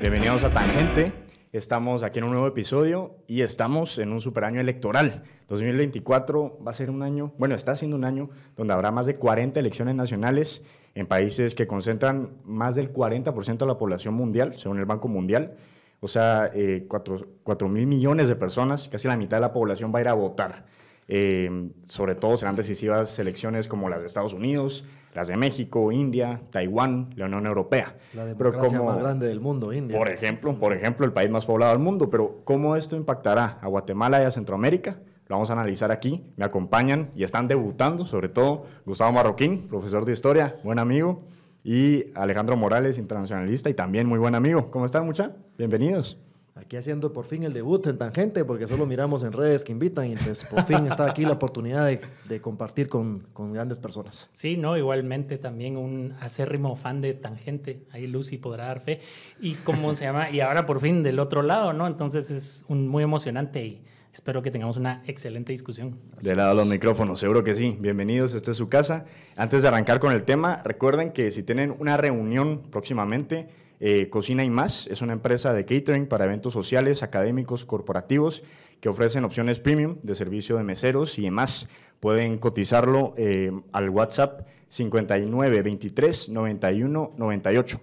Bienvenidos a Tangente. Estamos aquí en un nuevo episodio y estamos en un super año electoral. 2024 va a ser un año, bueno, está siendo un año donde habrá más de 40 elecciones nacionales en países que concentran más del 40% de la población mundial, según el Banco Mundial. O sea, 4, eh, 4 mil millones de personas, casi la mitad de la población va a ir a votar. Eh, sobre todo serán decisivas elecciones como las de Estados Unidos, las de México, India, Taiwán, la Unión Europea. La democracia más grande del mundo, India. Por ejemplo, por ejemplo, el país más poblado del mundo. Pero ¿cómo esto impactará a Guatemala y a Centroamérica? Lo vamos a analizar aquí. Me acompañan y están debutando, sobre todo Gustavo Marroquín, profesor de historia, buen amigo, y Alejandro Morales, internacionalista y también muy buen amigo. ¿Cómo están, mucha? Bienvenidos. Aquí haciendo por fin el debut en Tangente, porque solo miramos en redes que invitan y pues por fin está aquí la oportunidad de, compartir con, grandes personas. Sí, no, igualmente también un acérrimo fan de Tangente, ahí Lucy podrá dar fe. Y cómo se llama, y ahora por fin del otro lado, ¿no? Entonces es un, muy emocionante y espero que tengamos una excelente discusión. de lado los micrófonos, seguro que sí. Bienvenidos, esta es su casa. Antes de arrancar con el tema, recuerden que si tienen una reunión próximamente, eh, cocina y más es una empresa de catering para eventos sociales, académicos, corporativos que ofrecen opciones premium de servicio de meseros y demás. Pueden cotizarlo eh, al WhatsApp 59 23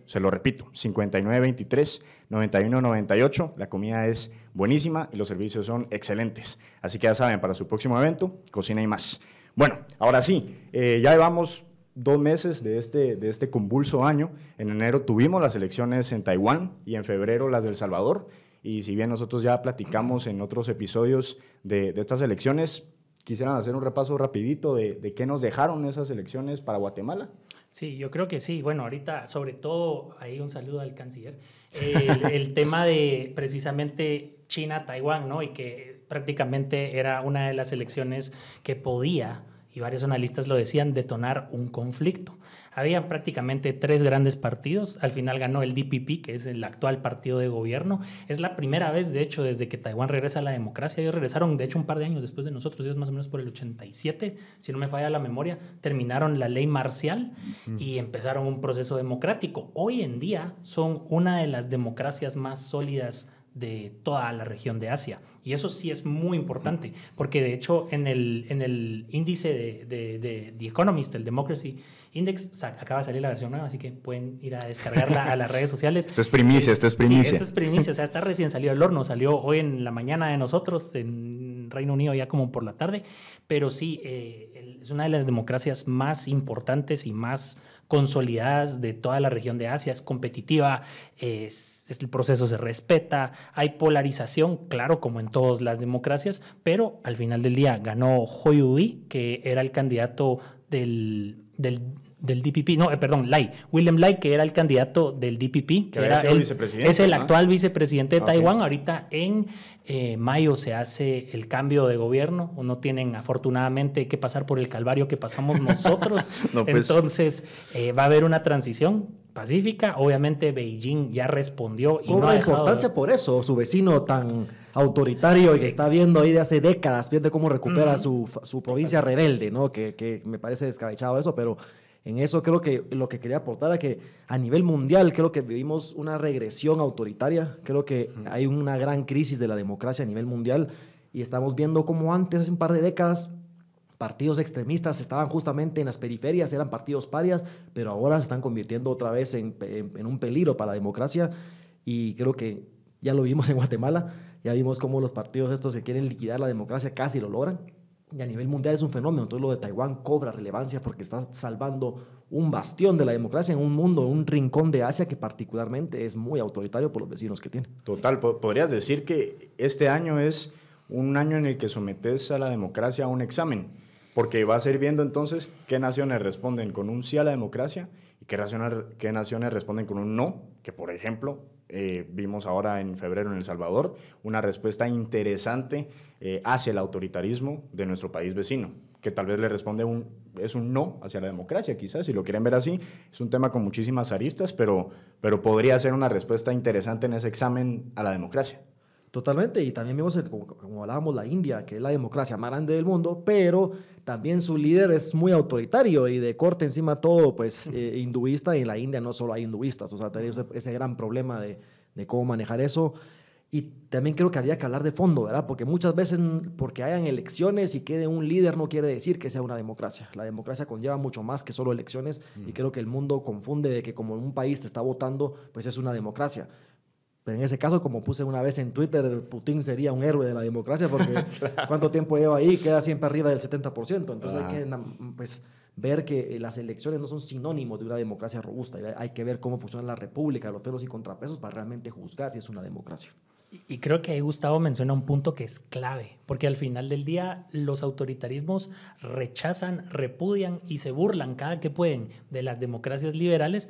Se lo repito, 59 23 La comida es buenísima y los servicios son excelentes. Así que ya saben, para su próximo evento, cocina y más. Bueno, ahora sí, eh, ya llevamos dos meses de este, de este convulso año. En enero tuvimos las elecciones en Taiwán y en febrero las del Salvador. Y si bien nosotros ya platicamos en otros episodios de, estas elecciones, quisieran hacer un repaso rapidito de, qué nos dejaron esas elecciones para Guatemala. Sí, yo creo que sí. Bueno, ahorita sobre todo, ahí un saludo al canciller, el tema de precisamente China-Taiwán, ¿no? Y que prácticamente era una de las elecciones que podía y varios analistas lo decían, detonar un conflicto. Había prácticamente tres grandes partidos, al final ganó el DPP, que es el actual partido de gobierno. Es la primera vez, de hecho, desde que Taiwán regresa a la democracia, ellos regresaron, de hecho, un par de años después de nosotros, ellos más o menos por el 87, si no me falla la memoria, terminaron la ley marcial y empezaron un proceso democrático. Hoy en día son una de las democracias más sólidas de toda la región de Asia. Y eso sí es muy importante, porque de hecho en el, en el índice de, de, de The Economist, el Democracy Index, acaba de salir la versión nueva, así que pueden ir a descargarla a las redes sociales. Esta es primicia, esta es primicia. esta es primicia, o sea, está recién salido del horno, salió hoy en la mañana de nosotros, en Reino Unido ya como por la tarde, pero sí, eh, es una de las democracias más importantes y más consolidadas de toda la región de Asia, es competitiva, es el proceso se respeta, hay polarización, claro, como en todas las democracias, pero al final del día ganó Hoyubi, que era el candidato del, del, DPP, no, eh, perdón, Lai, William Lai, que era el candidato del DPP, que era el, es el actual vicepresidente de ah, Taiwán. Ahorita en eh, mayo se hace el cambio de gobierno, no tienen afortunadamente que pasar por el calvario que pasamos nosotros, pues. entonces eh, va a haber una transición pacífica. Obviamente Beijing ya respondió y no ha importancia por eso, su vecino tan autoritario y que está viendo ahí de hace décadas, viendo cómo recupera su, su, provincia rebelde, ¿no? Que, me parece descabechado eso, pero en eso creo que lo que quería aportar es que a nivel mundial creo que vivimos una regresión autoritaria, creo que hay una gran crisis de la democracia a nivel mundial y estamos viendo cómo antes, hace un par de décadas, partidos extremistas estaban justamente en las periferias, eran partidos parias, pero ahora se están convirtiendo otra vez en, un peligro para la democracia y creo que ya lo vimos en Guatemala, ya vimos cómo los partidos estos que quieren liquidar la democracia casi lo logran. Y a nivel mundial es un fenómeno, entonces lo de Taiwán cobra relevancia porque está salvando un bastión de la democracia en un mundo, en un rincón de Asia que particularmente es muy autoritario por los vecinos que tiene. Total, podrías decir que este año es un año en el que sometes a la democracia a un examen porque va a ser viendo entonces qué naciones responden con un sí a la democracia y qué naciones, responden con un no, que por ejemplo eh, vimos ahora en febrero en El Salvador, una respuesta interesante eh, hacia el autoritarismo de nuestro país vecino, que tal vez le responde un, es un no hacia la democracia, quizás, si lo quieren ver así, es un tema con muchísimas aristas, pero, pero podría ser una respuesta interesante en ese examen a la democracia. Totalmente, y también vemos, como, hablábamos, la India, que es la democracia más grande del mundo, pero también su líder es muy autoritario y de corte encima todo, pues eh, hinduista, y en la India no solo hay hinduistas, o sea, tenemos ese, gran problema de, cómo manejar eso. Y también creo que había que hablar de fondo, ¿verdad? Porque muchas veces, porque hayan elecciones y quede un líder, no quiere decir que sea una democracia. La democracia conlleva mucho más que solo elecciones, y creo que el mundo confunde de que como un país te está votando, pues es una democracia pero en ese caso, como puse una vez en Twitter, Putin sería un héroe de la democracia porque cuánto tiempo lleva ahí, queda siempre arriba del 70%. Entonces hay que pues, ver que eh, las elecciones no son sinónimos de una democracia robusta. Hay que ver cómo funciona la república, los pelos y contrapesos para realmente juzgar si es una democracia. Y, y creo que ahí Gustavo menciona un punto que es clave, porque al final del día los autoritarismos rechazan, repudian y se burlan cada que pueden de las democracias liberales,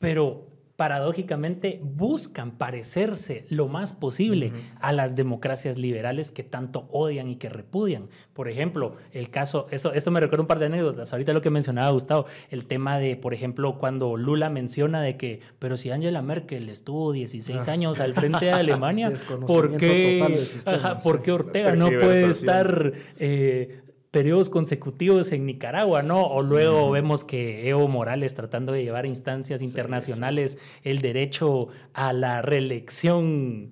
pero paradójicamente buscan parecerse lo más posible a las democracias liberales que tanto odian y que repudian. Por ejemplo, el caso, eso, esto me recuerda un par de anécdotas, ahorita lo que mencionaba Gustavo, el tema de, por ejemplo, cuando Lula menciona de que, pero si Angela Merkel estuvo 16 ah, años al frente de Alemania, ¿por qué, ¿por qué Ortega no puede estar eh, periodos consecutivos en Nicaragua, ¿no? O luego vemos que Evo Morales tratando de llevar a instancias internacionales el derecho a la reelección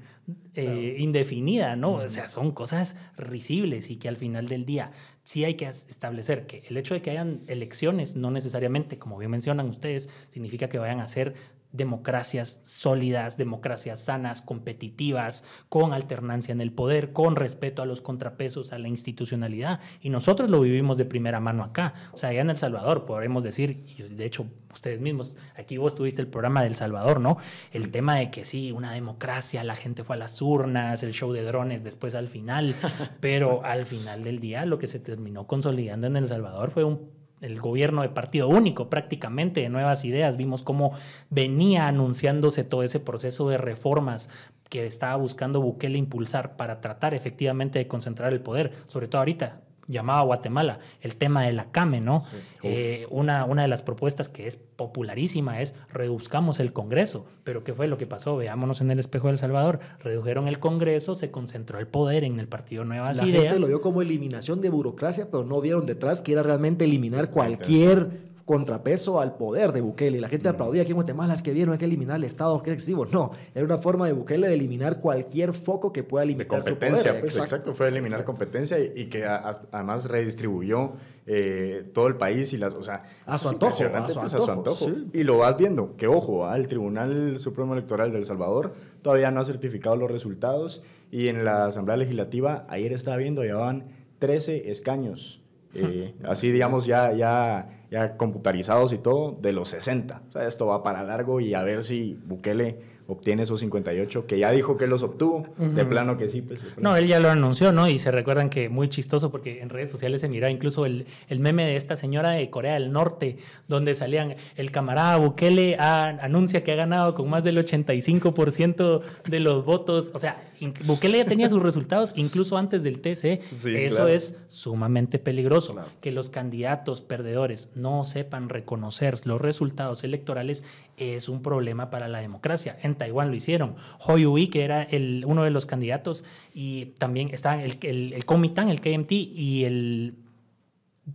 eh, indefinida, ¿no? O sea, son cosas risibles y que al final del día sí hay que establecer que el hecho de que hayan elecciones no necesariamente, como bien mencionan ustedes, significa que vayan a ser democracias sólidas, democracias sanas, competitivas, con alternancia en el poder, con respeto a los contrapesos, a la institucionalidad. Y nosotros lo vivimos de primera mano acá. O sea, allá en El Salvador podremos decir, de hecho ustedes mismos, aquí vos tuviste el programa del El Salvador, ¿no? El tema de que sí, una democracia, la gente fue a las urnas, el show de drones después al final, pero al final del día lo que se terminó consolidando en El Salvador fue un el gobierno de partido único prácticamente, de nuevas ideas. Vimos cómo venía anunciándose todo ese proceso de reformas que estaba buscando Bukele impulsar para tratar efectivamente de concentrar el poder, sobre todo ahorita llamaba Guatemala, el tema de la CAME, ¿no? Eh, una, una de las propuestas que es popularísima es reduzcamos el Congreso, pero ¿qué fue lo que pasó? Veámonos en el espejo del El Salvador, redujeron el Congreso, se concentró el poder en el Partido Nuevas la Gente lo vio como eliminación de burocracia, pero no vieron detrás que era realmente eliminar cualquier contrapeso al poder de Bukele. La gente mm. aplaudía aquí en las las que vieron, hay que eliminar el Estado, que excesivo. No, era una forma de Bukele de eliminar cualquier foco que pueda limitar competencia, pues, exacto. fue eliminar competencia y, que además redistribuyó eh, todo el país y las, o sea, a pues, su antojo, Y lo vas viendo, que ojo, al el Tribunal Supremo Electoral de Salvador todavía no ha certificado los resultados y en la Asamblea Legislativa ayer estaba viendo, llevaban 13 escaños eh, así digamos ya, ya, ya computarizados y todo, de los 60. O sea, esto va para largo y a ver si Bukele obtiene esos 58, que ya dijo que los obtuvo, de plano que sí. Pues, no, él ya lo anunció, ¿no? Y se recuerdan que muy chistoso, porque en redes sociales se mira incluso el, el meme de esta señora de Corea del Norte, donde salían, el camarada Bukele anuncia que ha ganado con más del 85% de los votos, o sea, Bukele ya tenía sus resultados incluso antes del TC. Eso es sumamente peligroso. Que los candidatos perdedores no sepan reconocer los resultados electorales es un problema para la democracia. En Taiwán lo hicieron. Hoy Ui, que era el, uno de los candidatos, y también estaban el, el, Comitán, el KMT y el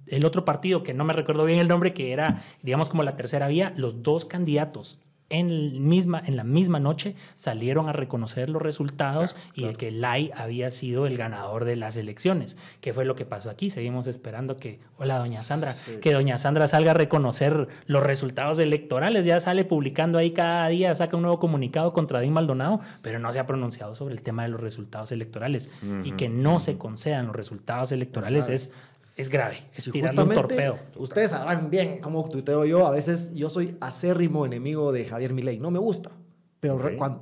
el otro partido, que no me recuerdo bien el nombre, que era, digamos, como la tercera vía, los dos candidatos en, misma, en la misma noche salieron a reconocer los resultados y de que Lai había sido el ganador de las elecciones. ¿Qué fue lo que pasó aquí? Seguimos esperando que, hola doña Sandra, que doña Sandra salga a reconocer los resultados electorales. Ya sale publicando ahí cada día, saca un nuevo comunicado contra Dean Maldonado, pero no se ha pronunciado sobre el tema de los resultados electorales. Y que no se concedan los resultados electorales es es grave. Es tirando un torpedo. Ustedes sabrán bien cómo tuiteo yo. A veces yo soy acérrimo enemigo de Javier Milei. No me gusta. Pero,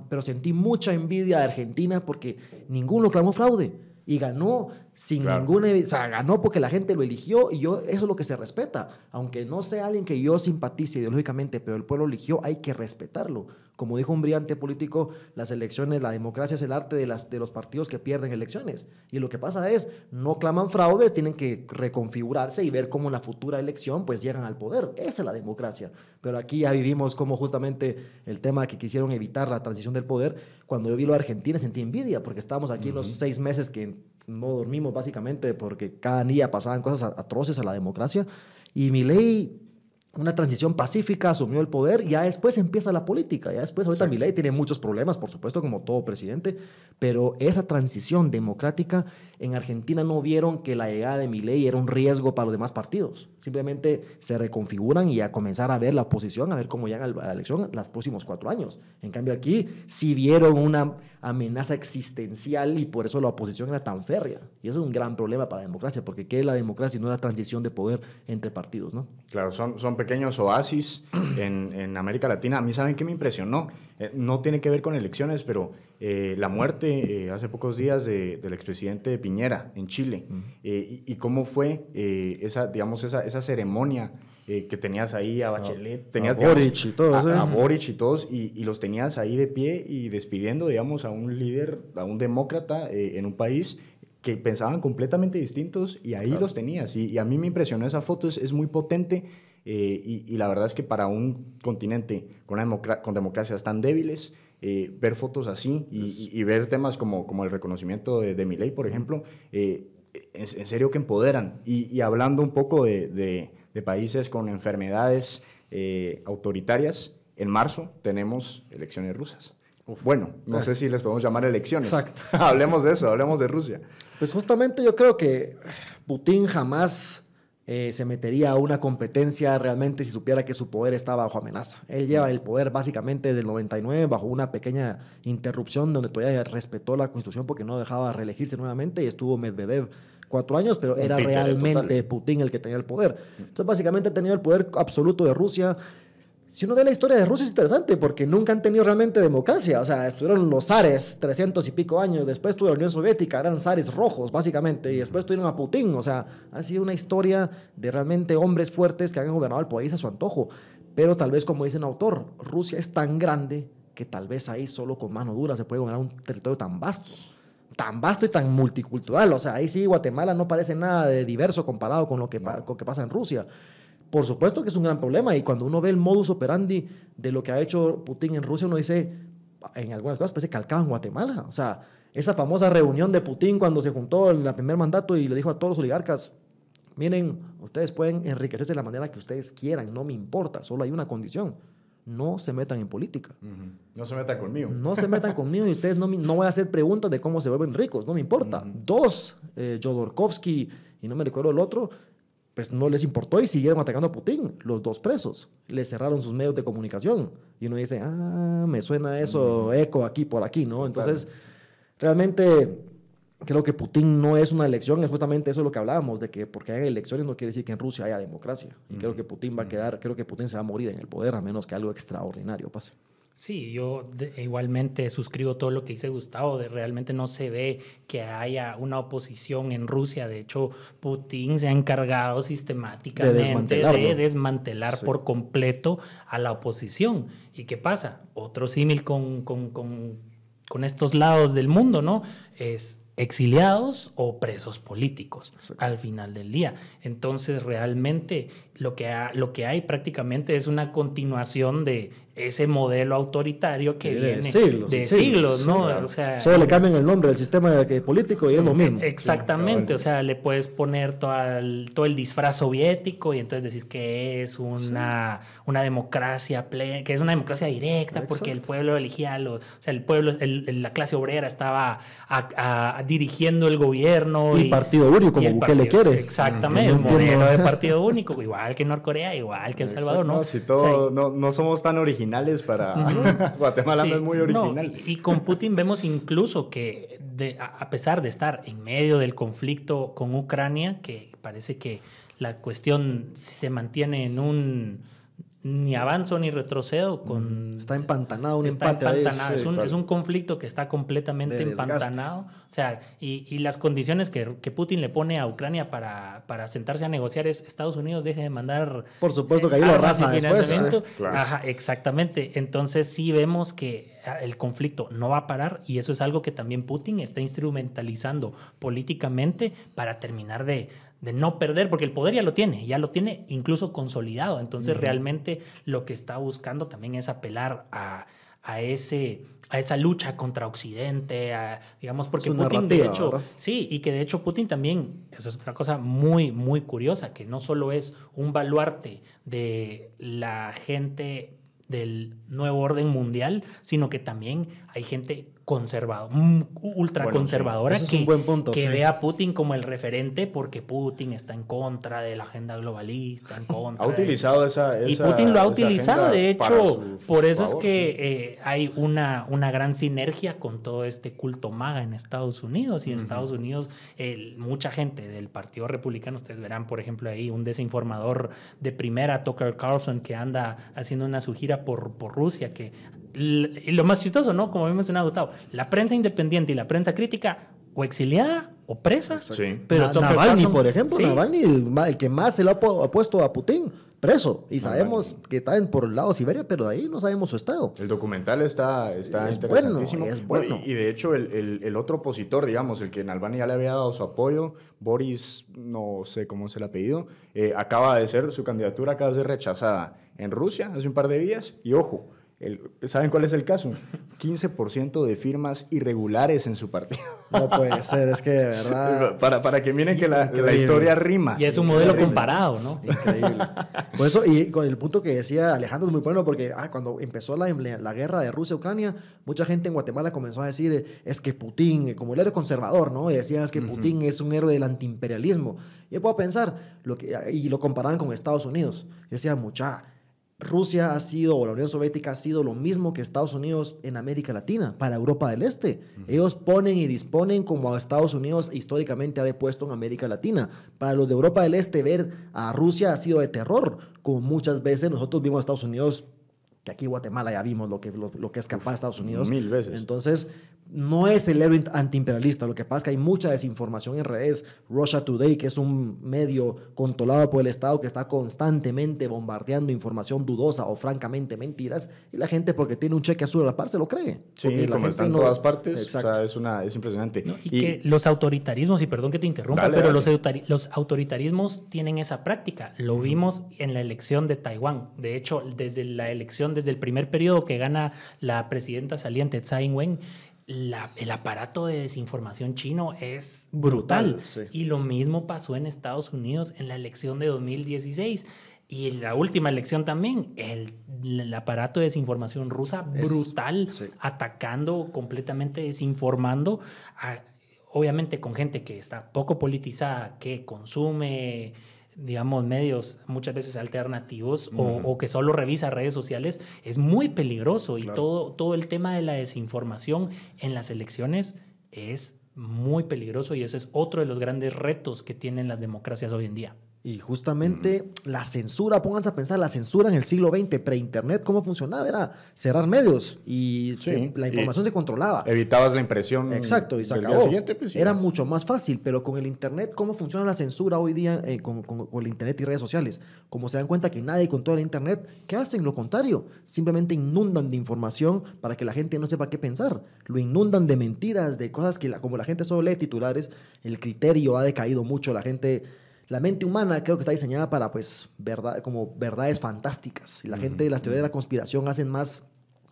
pero sentí mucha envidia de Argentina porque ninguno clamó fraude. Y ganó sin ninguna... O sea, ganó porque la gente lo eligió y yo, eso es lo que se respeta. Aunque no sea alguien que yo simpatice ideológicamente, pero el pueblo eligió, hay que respetarlo. Como dijo un brillante político, las elecciones, la democracia es el arte de, las, de los partidos que pierden elecciones. Y lo que pasa es, no claman fraude, tienen que reconfigurarse y ver cómo en la futura elección pues llegan al poder. Esa es la democracia. Pero aquí ya vivimos como justamente el tema que quisieron evitar la transición del poder. Cuando yo vi lo Argentina sentí envidia porque estábamos aquí los seis meses que no dormimos básicamente porque cada día pasaban cosas atroces a la democracia. Y mi ley una transición pacífica, asumió el poder, y ya después empieza la política, ya después, ahorita Milei tiene muchos problemas, por supuesto, como todo presidente, pero esa transición democrática en Argentina no vieron que la llegada de Milei era un riesgo para los demás partidos, simplemente se reconfiguran y a comenzar a ver la oposición, a ver cómo llegan la elección los próximos cuatro años. En cambio aquí sí vieron una amenaza existencial y por eso la oposición era tan férrea. Y eso es un gran problema para la democracia, porque ¿qué es la democracia si no es la transición de poder entre partidos? ¿no? Claro, son, son pequeños oasis en, América Latina. A mí, ¿saben qué me impresionó? Eh, no tiene que ver con elecciones, pero eh, la muerte eh, hace pocos días del expresidente Piñera en Chile y, cómo fue esa, digamos, esa, esa ceremonia eh, que tenías ahí a Bachelet, tenías a ¿eh? Boric y todos, y todos, y, los tenías ahí de pie y despidiendo, digamos, a un líder, a un demócrata eh, en un país que pensaban completamente distintos y ahí los tenías. Y, a mí me impresionó esa foto, es, es muy potente y, la verdad es que para un continente con, una con democracias tan débiles, ver fotos así y, ver temas como, como el reconocimiento de, mi ley, por ejemplo, en serio que empoderan. Y, hablando un poco de, países con enfermedades eh, autoritarias, en marzo tenemos elecciones rusas. Bueno, no sé si les podemos llamar elecciones. Exacto. hablemos de eso, hablemos de Rusia. Pues justamente yo creo que Putin jamás eh, se metería a una competencia realmente si supiera que su poder está bajo amenaza. Él lleva el poder básicamente desde el 99 bajo una pequeña interrupción donde todavía respetó la constitución porque no dejaba reelegirse nuevamente y estuvo Medvedev cuatro años, pero era realmente Putin el que tenía el poder. Mm. Entonces, básicamente ha tenido el poder absoluto de Rusia. Si uno ve la historia de Rusia es interesante porque nunca han tenido realmente democracia. O sea, estuvieron los zares trescientos y pico años, después estuvo la Unión Soviética, eran zares rojos básicamente, y después tuvieron a Putin. O sea, ha sido una historia de realmente hombres fuertes que han gobernado el país a su antojo. Pero tal vez, como dice un autor, Rusia es tan grande que tal vez ahí solo con mano dura se puede gobernar un territorio tan vasto tan vasto y tan multicultural. O sea, ahí sí Guatemala no parece nada de diverso comparado con lo que, que pasa en Rusia. Por supuesto que es un gran problema y cuando uno ve el modus operandi de lo que ha hecho Putin en Rusia, uno dice, en algunas cosas parece calcado en Guatemala. O sea, esa famosa reunión de Putin cuando se juntó en el primer mandato y le dijo a todos los oligarcas, miren, ustedes pueden enriquecerse de la manera que ustedes quieran, no me importa, solo hay una condición, no se metan en política. No se metan conmigo. No se metan conmigo y ustedes no, no voy a hacer preguntas de cómo se vuelven ricos, no me importa. Dos, eh, y no me recuerdo el otro, pues no les importó y siguieron atacando a Putin, los dos presos. Le cerraron sus medios de comunicación. Y uno dice, ah, me suena eso, eco aquí, por aquí, ¿no? Entonces, realmente creo que Putin no es una elección, es justamente eso lo que hablábamos, de que porque hay elecciones no quiere decir que en Rusia haya democracia. Y creo que Putin va a quedar, creo que Putin se va a morir en el poder, a menos que algo extraordinario pase. Sí, yo igualmente suscribo todo lo que dice Gustavo, de realmente no se ve que haya una oposición en Rusia, de hecho Putin se ha encargado sistemáticamente de desmantelar, de desmantelar por completo a la oposición. ¿Y qué pasa? Otro símil con, con, con, con estos lados del mundo, ¿no? Es exiliados o presos políticos al final del día. Entonces, realmente lo que, lo que hay prácticamente es una continuación de ese modelo autoritario que viene de siglos, ¿no? Solo le cambian el nombre al sistema político y es lo mismo. E, exactamente, o sea, le puedes poner todo el, disfraz soviético y entonces decís que es una, una democracia plena, que es una democracia directa porque el pueblo elegía los, o sea, el pueblo, la clase obrera estaba dirigiendo el gobierno. Y, partido único, como que le quiere. Exactamente, un mm, modelo de partido único, igual al que Norcorea, igual que El Salvador, ¿no? Si todo, no, somos tan originales para Guatemala, no es muy original. y, con Putin vemos incluso que, a pesar de estar en medio del conflicto con Ucrania, que parece que la cuestión se mantiene en un ni avanzo ni retrocedo. Con, está empantanado un eh, es, un, conflicto que está completamente empantanado. O sea, y, las condiciones que, Putin le pone a Ucrania para, para, sentarse a negociar es Estados Unidos deje de mandar... Por supuesto que ahí eh, lo arrasa después. Eh. exactamente. Entonces sí vemos que ah, el conflicto no va a parar y eso es algo que también Putin está instrumentalizando políticamente para terminar de de no perder, porque el poder ya lo tiene, ya lo tiene incluso consolidado. Entonces realmente lo que está buscando también es apelar a, ese a esa lucha contra Occidente, digamos, porque Putin, de hecho, sí, y que de hecho Putin también, esa es otra cosa muy, muy curiosa, que no solo es un baluarte de la gente del nuevo orden mundial, sino que también hay gente conservador, ultra conservadora que, punto, a Putin como el referente porque Putin está en contra de la agenda globalista, en contra. ha utilizado esa, Y Putin lo ha utilizado, de hecho, por eso es que eh, hay una, una gran sinergia con todo este culto maga en Estados Unidos. Y en Estados Unidos, mucha gente del Partido Republicano, ustedes verán, por ejemplo, ahí un desinformador de primera, Tucker Carlson, que anda haciendo una su por, por Rusia, que y lo más chistoso, ¿no? Como había mencionado Gustavo, la prensa independiente y la prensa crítica o exiliada o presa. Sí. Pero Navalny, por ejemplo, Navalny, el, que más se lo ha, puesto a Putin, preso. Y sabemos que está en por el lado Siberia, pero de ahí no sabemos su estado. El documental está, está interesantísimo. Bueno, Y, de hecho, el, el, otro opositor, digamos, el que en Albania ya le había dado su apoyo, Boris, no sé cómo se le apellido, eh, acaba de ser, su candidatura acaba de ser rechazada en Rusia hace un par de días. Y ojo, ¿Saben cuál es el caso? 15% de firmas irregulares en su partido. No puede ser, es que de verdad. Para, para que miren que la, historia rima. Y es un modelo comparado, ¿no? Increíble. Por eso, y con el punto que decía Alejandro es muy bueno, porque ah, cuando empezó la, la guerra de Rusia-Ucrania, mucha gente en Guatemala comenzó a decir, es que Putin, como el héroe conservador, ¿no? Y decían, es que Putin es un héroe del antiimperialismo. Y yo puedo pensar, lo que, y lo comparaban con Estados Unidos. Yo decía, mucha Rusia ha sido, o la Unión Soviética ha sido lo mismo que Estados Unidos en América Latina, para Europa del Este. Ellos ponen y disponen como Estados Unidos históricamente ha depuesto en América Latina. Para los de Europa del Este, ver a Rusia ha sido de terror, como muchas veces nosotros vimos a Estados Unidos que aquí en Guatemala ya vimos lo que, lo, que es capaz Estados Unidos. Mil veces. Entonces, no es el héroe antiimperialista. Lo que pasa es que hay mucha desinformación en redes. Russia Today, que es un medio controlado por el Estado que está constantemente bombardeando información dudosa o francamente mentiras. Y la gente, porque tiene un cheque azul a la par, se lo cree. Sí, como en todas partes. Exacto. es, una, es impresionante. y, que los autoritarismos, y perdón que te interrumpa, pero Los, autoritarismos tienen esa práctica. Lo vimos en la elección de Taiwán. De hecho, desde la elección desde el primer periodo que gana la presidenta saliente Tsai Ing-wen, el aparato de desinformación chino es brutal. Y lo mismo pasó en Estados Unidos en la elección de 2016. Y en la última elección también, el, aparato de desinformación rusa brutal, atacando completamente, desinformando, obviamente con gente que está poco politizada, que consume digamos, medios muchas veces alternativos o, que solo revisa redes sociales, es muy peligroso y todo, todo el tema de la desinformación en las elecciones es muy peligroso y ese es otro de los grandes retos que tienen las democracias hoy en día. Y justamente la censura, pónganse a pensar, la censura en el siglo XX, pre-internet, ¿cómo funcionaba? Era cerrar medios y la información se controlaba. Evitabas la impresión. Exacto, y se acabó. Pues, Era mucho más fácil, pero con el internet, ¿cómo funciona la censura hoy día eh, con, el internet y redes sociales? Como se dan cuenta que nadie controla el internet, ¿qué hacen? Lo contrario, simplemente inundan de información para que la gente no sepa qué pensar. Lo inundan de mentiras, de cosas que la, como la gente solo lee titulares, el criterio ha decaído mucho, la gente la mente humana creo que está diseñada para, pues, verdad, como verdades fantásticas. Y la gente de las teorías de la conspiración hacen más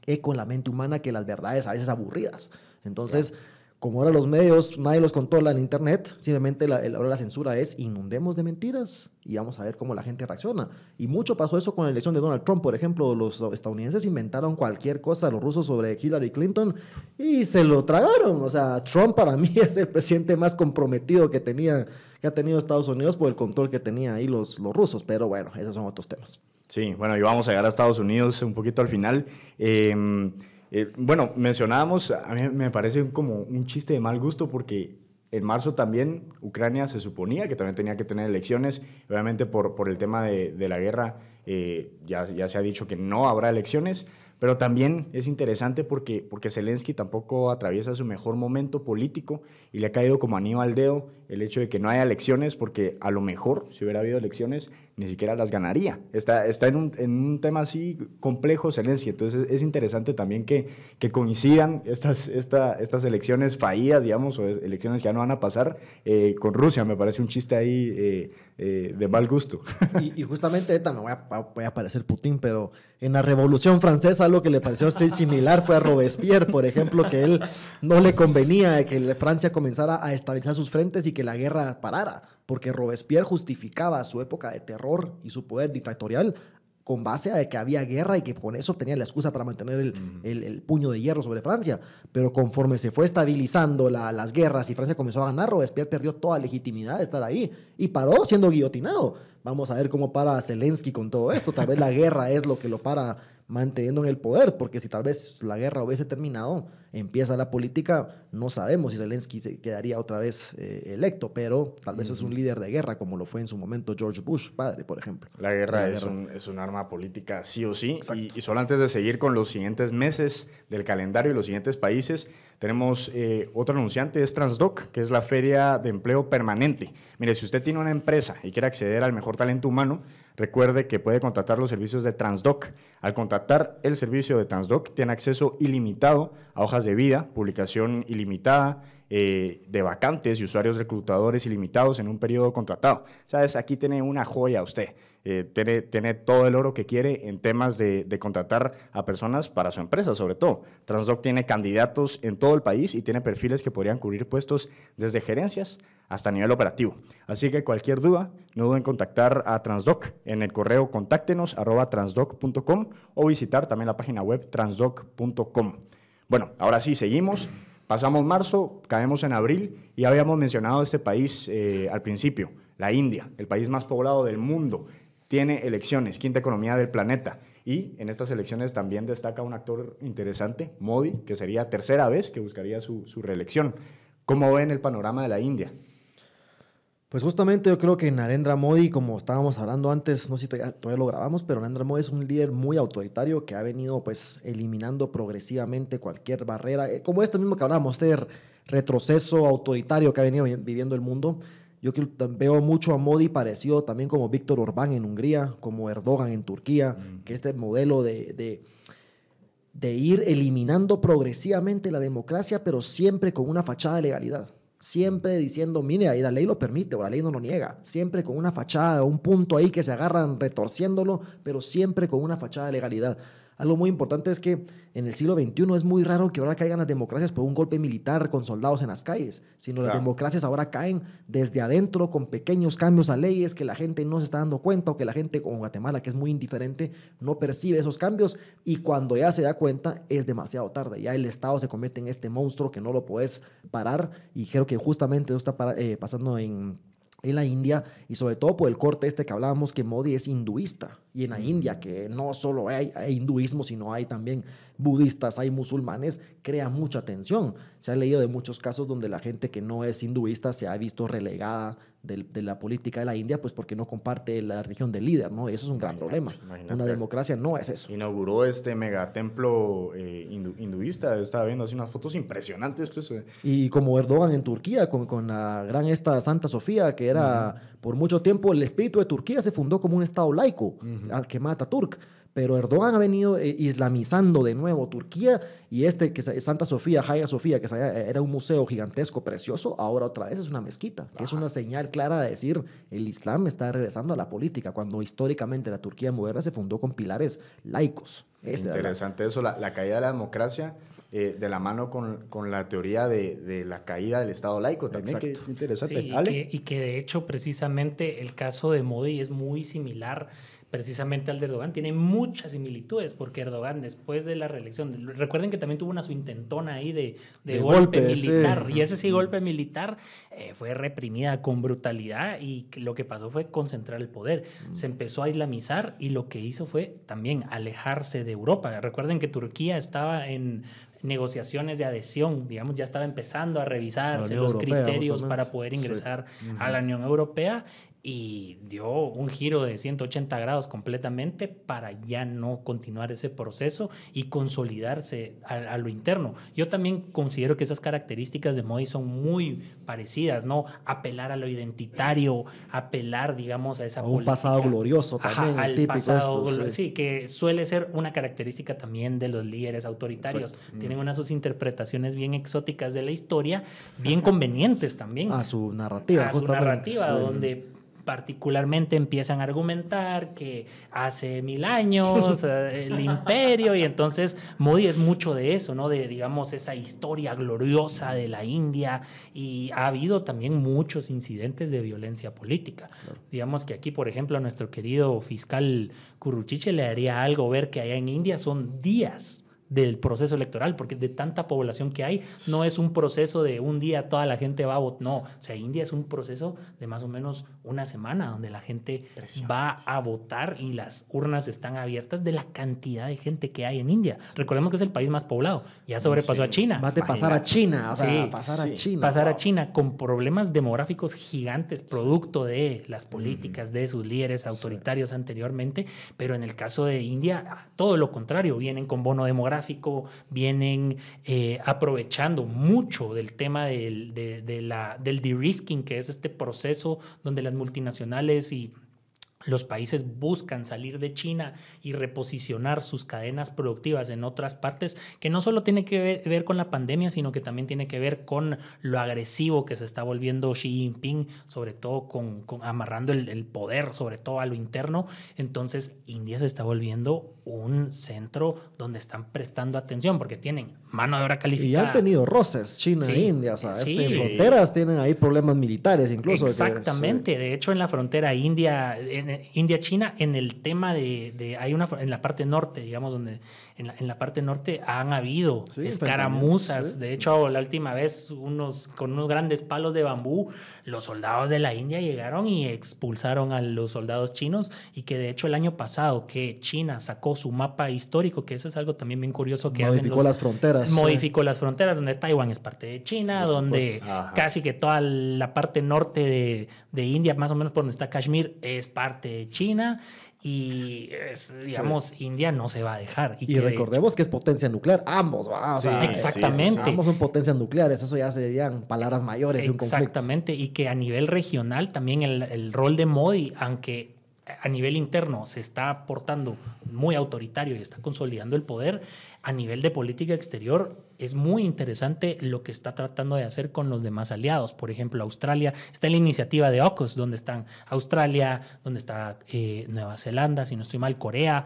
eco en la mente humana que las verdades a veces aburridas. Entonces, como ahora los medios, nadie los controla en Internet, simplemente la, ahora la censura es inundemos de mentiras y vamos a ver cómo la gente reacciona. Y mucho pasó eso con la elección de Donald Trump, por ejemplo. Los estadounidenses inventaron cualquier cosa, los rusos sobre Hillary Clinton, y se lo tragaron. O sea, Trump para mí es el presidente más comprometido que tenía que ha tenido Estados Unidos por el control que tenía ahí los, los rusos. Pero bueno, esos son otros temas. Sí, bueno, y vamos a llegar a Estados Unidos un poquito al final. Em, eh, bueno, mencionábamos, a mí me parece como un chiste de mal gusto porque en marzo también Ucrania se suponía que también tenía que tener elecciones. Obviamente por, por el tema de, la guerra eh, ya, ya se ha dicho que no habrá elecciones, pero también es interesante porque, porque Zelensky tampoco atraviesa su mejor momento político y le ha caído como anillo al dedo el hecho de que no haya elecciones, porque a lo mejor, si hubiera habido elecciones, ni siquiera las ganaría. Está, está en, un, tema así complejo, Entonces es, interesante también que, que coincidan estas, estas elecciones fallidas, digamos, o elecciones que ya no van a pasar eh, con Rusia. Me parece un chiste ahí eh, eh, de mal gusto. Y, justamente ahorita me voy a, parecer Putin, pero en la Revolución Francesa algo que le pareció similar fue a Robespierre, por ejemplo, que él no le convenía que Francia comenzara a estabilizar sus frentes y que la guerra parara porque Robespierre justificaba su época de terror y su poder dictatorial con base a de que había guerra y que con eso tenía la excusa para mantener el, puño de hierro sobre Francia. Pero conforme se fue estabilizando las guerras y Francia comenzó a ganar, Robespierre perdió toda legitimidad de estar ahí y paró siendo guillotinado. Vamos a ver cómo para Zelensky con todo esto. Tal vez la guerra es lo que lo para manteniendo en el poder, porque si tal vez la guerra hubiese terminado, empieza la política, no sabemos si Zelensky se quedaría otra vez eh, electo, pero tal vez es un líder de guerra, como lo fue en su momento George Bush, padre, por ejemplo. La guerra, es, Un, arma política sí o sí, y, solo antes de seguir con los siguientes meses del calendario y los siguientes países, tenemos eh, otro anunciante, es Transdoc, que es la feria de empleo permanente. Mire, si usted tiene una empresa y quiere acceder al mejor talento humano, Recuerde que puede contratar los servicios de Transdoc. Al contratar el servicio de Transdoc, tiene acceso ilimitado a hojas de vida, publicación ilimitada eh, de vacantes y usuarios reclutadores ilimitados en un periodo contratado. Sabes, aquí tiene una joya usted. Eh, tiene, todo el oro que quiere en temas de, contratar a personas para su empresa, sobre todo. Transdoc tiene candidatos en todo el país y tiene perfiles que podrían cubrir puestos desde gerencias hasta nivel operativo. Así que cualquier duda, no duden en contactar a Transdoc en el correo contáctenos transdoc.com o visitar también la página web transdoc.com. Bueno, ahora sí, seguimos. Pasamos marzo, caemos en abril y habíamos mencionado este país eh, al principio, la India, el país más poblado del mundo tiene elecciones, quinta economía del planeta. Y en estas elecciones también destaca un actor interesante, Modi, que sería tercera vez que buscaría su, su reelección. ¿Cómo ven el panorama de la India? Pues justamente yo creo que Narendra Modi, como estábamos hablando antes, no sé si todavía, lo grabamos, pero Narendra Modi es un líder muy autoritario que ha venido pues eliminando progresivamente cualquier barrera, eh, como esto mismo que hablamos, este retroceso autoritario que ha venido viviendo el mundo. Yo veo mucho a Modi parecido también como Víctor Orbán en Hungría, como Erdogan en Turquía, mm. que este modelo de, de, de, ir eliminando progresivamente la democracia, pero siempre con una fachada de legalidad. Siempre diciendo, mire, ahí la ley lo permite o la ley no lo niega. Siempre con una fachada, un punto ahí que se agarran retorciéndolo, pero siempre con una fachada de legalidad. Algo muy importante es que en el siglo XXI es muy raro que ahora caigan las democracias por un golpe militar con soldados en las calles, sino las democracias ahora caen desde adentro con pequeños cambios a leyes que la gente no se está dando cuenta o que la gente como Guatemala, que es muy indiferente, no percibe esos cambios y cuando ya se da cuenta es demasiado tarde. Ya el Estado se convierte en este monstruo que no lo puedes parar y creo que justamente eso está eh, pasando en en la India y sobre todo por el corte este que hablábamos que Modi es hinduista y en la India, que no solo hay, hinduismo, sino hay también budistas, hay musulmanes, crea mucha tensión. Se ha leído de muchos casos donde la gente que no es hinduista se ha visto relegada de, la política de la India, pues porque no comparte la religión del líder, ¿no? Y eso es un gran problema. Una democracia no es eso. Inauguró este megatemplo eh, hinduista, estaba viendo así unas fotos impresionantes. Y como Erdogan en Turquía, con, con la gran esta Santa Sofía, que era... Por mucho tiempo el espíritu de Turquía se fundó como un Estado laico, al que mata Turk. Pero Erdogan ha venido eh, islamizando de nuevo Turquía y este, que es Santa Sofía, Hagia Sofía, que eh, era un museo gigantesco, precioso, ahora otra vez es una mezquita. Ah. es una señal clara de decir, el Islam está regresando a la política, cuando históricamente la Turquía moderna se fundó con pilares laicos. Interesante eso, la caída de la democracia eh, de la mano con, con la teoría de, la caída del Estado laico también, interesante. Y, que, de hecho precisamente el caso de Modi es muy similar precisamente al de Erdogan, tiene muchas similitudes, porque Erdogan después de la reelección, recuerden que también tuvo una su intentona ahí de, golpe, militar, y ese sí golpe militar eh, fue reprimida con brutalidad y lo que pasó fue concentrar el poder, mm. se empezó a islamizar y lo que hizo fue también alejarse de Europa. Recuerden que Turquía estaba en negociaciones de adhesión, digamos, ya estaba empezando a revisarse los criterios para poder ingresar a la Unión Europea y dio un giro de 180 grados completamente para ya no continuar ese proceso y consolidarse a, lo interno. Yo también considero que esas características de Modi son muy parecidas, ¿no? Apelar a lo identitario, apelar, digamos, a esa... A un pasado glorioso también, típico pasado, sí. que suele ser una característica también de los líderes autoritarios. Tienen mm. unas sus interpretaciones bien exóticas de la historia, bien convenientes también. A su narrativa. A su narrativa, donde particularmente empiezan a argumentar que hace mil años eh, el imperio y entonces Modi es mucho de eso, ¿no? De, digamos, esa historia gloriosa de la India y ha habido también muchos incidentes de violencia política. Digamos que aquí, por ejemplo, a nuestro querido fiscal Curruchiche le haría algo ver que allá en India son días del proceso electoral, porque de tanta población que hay, no es un proceso de un día toda la gente va a votar, no, o sea, India es un proceso de más o menos una semana donde la gente va a votar y las urnas están abiertas de la cantidad de gente que hay en India. Recordemos que es el país más poblado, ya sobrepasó a China. Va a pasar a China, o sea, pasar a China. Pasar a China con problemas demográficos gigantes, producto de las mm. políticas de sus líderes autoritarios anteriormente, pero en el caso de India, todo lo contrario, vienen con bono demográfico vienen eh, aprovechando mucho del tema del, de, la, del de-risking, que es este proceso donde las multinacionales y los países buscan salir de China y reposicionar sus cadenas productivas en otras partes, que no solo tiene que ver, con la pandemia, sino que también tiene que ver con lo agresivo que se está volviendo Xi Jinping, sobre todo con, amarrando el, el poder, sobre todo a lo interno. Entonces, India se está volviendo un centro donde están prestando atención porque tienen mano de obra calificada. Y han tenido roces, China e India, En fronteras tienen ahí problemas militares incluso. Exactamente, de, hecho en la frontera eh, India-China, en, en el tema de, de, hay una, en la parte norte, digamos, donde en la, parte norte han habido pues, escaramuzas. De hecho, la última vez, unos, con unos grandes palos de bambú, los soldados de la India llegaron y expulsaron a los soldados chinos. Y que de hecho, el año pasado, que China sacó su mapa histórico, que eso es algo también bien curioso que Modificó hacen las fronteras. Modificó las fronteras, donde Taiwán es parte de China, donde casi que toda la parte norte de, de India, más o menos por donde está Kashmir, es parte de China y es, digamos, India no se va a dejar. Y, recordemos que es potencia nuclear, ambos, exactamente. ambos son potencias nucleares, eso ya serían palabras mayores Exactamente, y que a nivel regional también el, el rol de Modi, aunque a nivel interno se está portando muy autoritario y está consolidando el poder, a nivel de política exterior es muy interesante lo que está tratando de hacer con los demás aliados. Por ejemplo, Australia, está en la iniciativa de AUKUS, donde están Australia, donde está eh, Nueva Zelanda, si no estoy mal, Corea.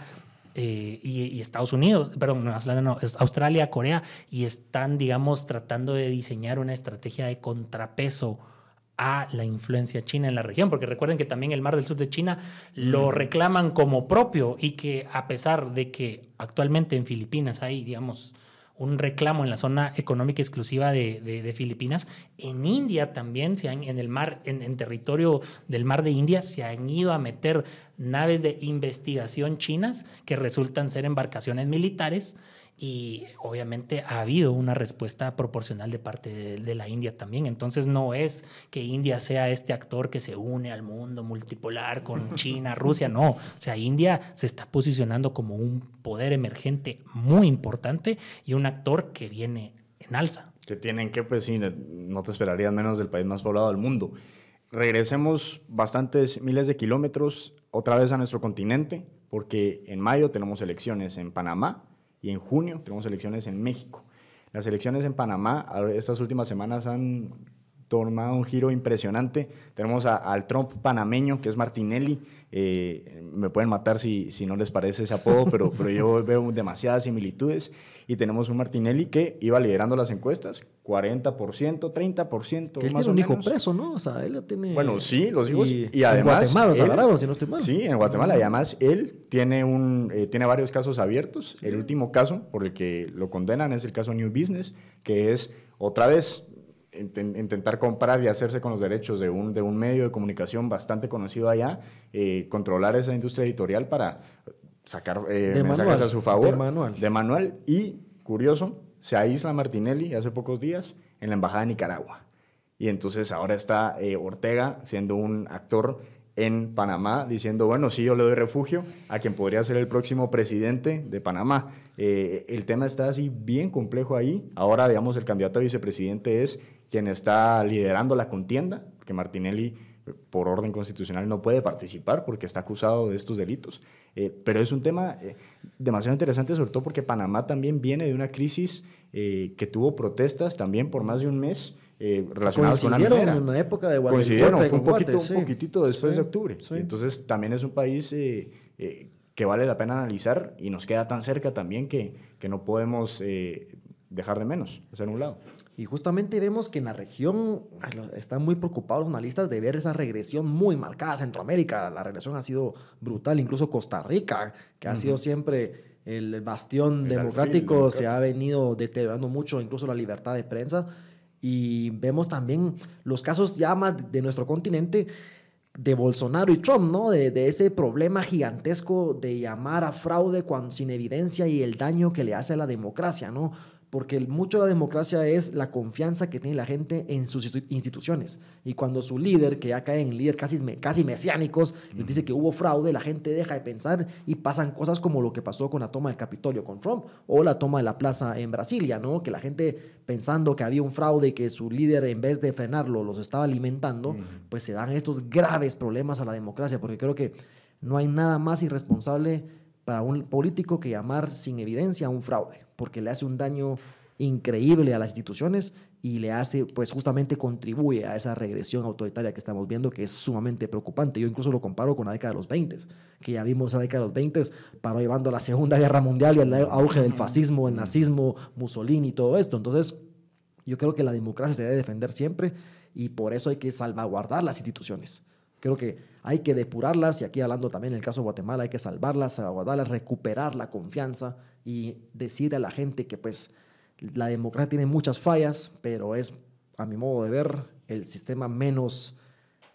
Eh, y, y, Estados Unidos, perdón, Nueva Zelanda no, es Australia, Corea, y están, digamos, tratando de diseñar una estrategia de contrapeso a la influencia china en la región, porque recuerden que también el Mar del Sur de China lo reclaman como propio y que a pesar de que actualmente en Filipinas hay, digamos, un reclamo en la zona económica exclusiva de, Filipinas, en India también se han, en el mar, en, en territorio del Mar de India se han ido a meter naves de investigación chinas que resultan ser embarcaciones militares y obviamente ha habido una respuesta proporcional de parte de, la India también. Entonces no es que India sea este actor que se une al mundo multipolar con China, Rusia, no. O sea, India se está posicionando como un poder emergente muy importante y un actor que viene en alza. Que tienen que, pues sí, no te esperarías menos del país más poblado del mundo. Regresemos bastantes miles de kilómetros otra vez a nuestro continente, porque en mayo tenemos elecciones en Panamá y en junio tenemos elecciones en México. Las elecciones en Panamá estas últimas semanas han tomado un giro impresionante. Tenemos a, al Trump panameño, que es Martinelli, eh, me pueden matar si, si no les parece ese apodo, pero, pero yo veo demasiadas similitudes. Y tenemos un Martinelli que iba liderando las encuestas, 40%, 30%. Que él un hijo preso, ¿no? O sea, él tiene. Bueno, sí, los hijos. Y, además. En Guatemala, si no estoy Sí, en Guatemala. además, él tiene, un, eh, tiene varios casos abiertos. El último caso por el que lo condenan es el caso New Business, que es otra vez intentar comprar y hacerse con los derechos de un, de un medio de comunicación bastante conocido allá, eh, controlar esa industria editorial para sacar eh, mensajes a su favor. De manual. De Manuel. Y, curioso, se aísla Martinelli hace pocos días en la Embajada de Nicaragua. Y entonces ahora está eh, Ortega siendo un actor en Panamá diciendo, bueno, sí, yo le doy refugio a quien podría ser el próximo presidente de Panamá. el tema está así bien complejo ahí. Ahora, digamos, el candidato a vicepresidente es quien está liderando la contienda, que Martinelli por orden constitucional no puede participar porque está acusado de estos delitos. Eh, pero es un tema eh, demasiado interesante, sobre todo porque Panamá también viene de una crisis eh, que tuvo protestas también por más de un mes. relacionadas con la minera. en una época de Coincidieron, fue un, poquito, un poquitito después de octubre. Entonces también es un país que vale la pena analizar y nos queda tan cerca también que, que no podemos dejar de menos, hacer un lado. Y justamente vemos que en la región están muy preocupados los analistas de ver esa regresión muy marcada. Centroamérica, la regresión ha sido brutal, incluso Costa Rica, que ha sido siempre el bastión democrático, se ha venido deteriorando mucho, incluso la libertad de prensa. Y vemos también los casos ya más de nuestro continente de Bolsonaro y Trump, ¿no? De, de, ese problema gigantesco de llamar a fraude cuando, sin evidencia y el daño que le hace a la democracia, ¿no? porque mucho de la democracia es la confianza que tiene la gente en sus instituciones. Y cuando su líder, que ya cae en líder casi, mesiánicos, dice que hubo fraude, la gente deja de pensar y pasan cosas como lo que pasó con la toma del Capitolio con Trump o la toma de la plaza en Brasilia, ¿no? Que la gente pensando que había un fraude, y que su líder en vez de frenarlo los estaba alimentando, pues se dan estos graves problemas a la democracia, porque creo que no hay nada más irresponsable para un político que llamar sin evidencia a un fraude porque le hace un daño increíble a las instituciones y le hace, pues justamente contribuye a esa regresión autoritaria que estamos viendo, que es sumamente preocupante. Yo incluso lo comparo con la década de los 20, que ya vimos la década de los 20 para llevando a la Segunda Guerra Mundial y el auge del fascismo, el nazismo, Mussolini y todo esto. Entonces, yo creo que la democracia se debe defender siempre y por eso hay que salvaguardar las instituciones. Creo que hay que depurarlas, y aquí hablando también del el caso de Guatemala, hay que salvarlas, salvaguardarlas, recuperar la confianza y decir a la gente que pues la democracia tiene muchas fallas, pero es, a mi modo de ver, el sistema menos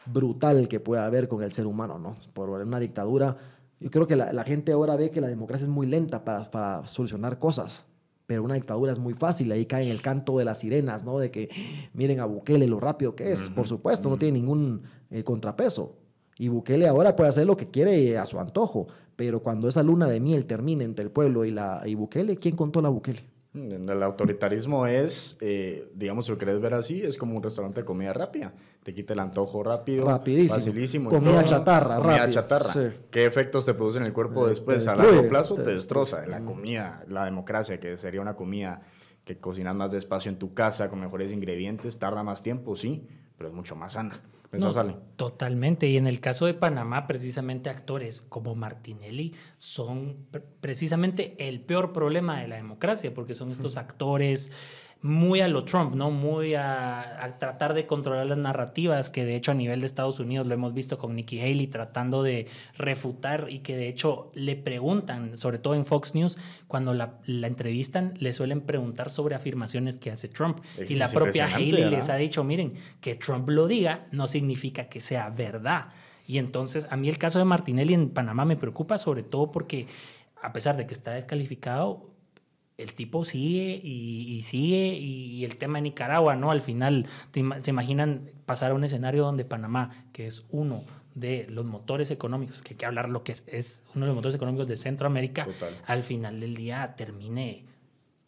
brutal que pueda haber con el ser humano, ¿no? Por una dictadura, yo creo que la, gente ahora ve que la democracia es muy lenta para, solucionar cosas, pero una dictadura es muy fácil, ahí cae en el canto de las sirenas, ¿no? De que miren a Bukele lo rápido que es, por supuesto, no tiene ningún eh, contrapeso, y Bukele ahora puede hacer lo que quiere eh, a su antojo, pero cuando esa luna de miel termine entre el pueblo y, la, y Bukele, ¿quién contó la Bukele? Mm, el autoritarismo es, eh, digamos, si lo querés ver así, es como un restaurante de comida rápida. Te quita el antojo rápido, Rapidísimo. facilísimo. Comida chatarra, comida chatarra. ¿Qué efectos te producen en el cuerpo después? a largo plazo te destroza. La comida, la democracia, que sería una comida que cocinas más despacio en tu casa, con mejores ingredientes, tarda más tiempo, sí, pero es mucho más sana sale. Totalmente. Y en el caso de Panamá, precisamente actores como Martinelli son precisamente el peor problema de la democracia, porque son estos actores muy a lo Trump, ¿no? Muy a, tratar de controlar las narrativas, que de hecho a nivel de Estados Unidos lo hemos visto con Nikki Haley tratando de refutar y que de hecho le preguntan, sobre todo en Fox News, cuando la, entrevistan, le suelen preguntar sobre afirmaciones que hace Trump. y la propia Haley les ha dicho, miren, que Trump lo diga no significa que sea verdad. Y entonces a mí el caso de Martinelli en Panamá me preocupa sobre todo porque a pesar de que está descalificado, el tipo sigue y, sigue y, el tema de Nicaragua, ¿no? Al final se imaginan pasar a un escenario donde Panamá, que es uno de los motores económicos, que hay que hablar lo que es, uno de los motores económicos de Centroamérica, al final del día termine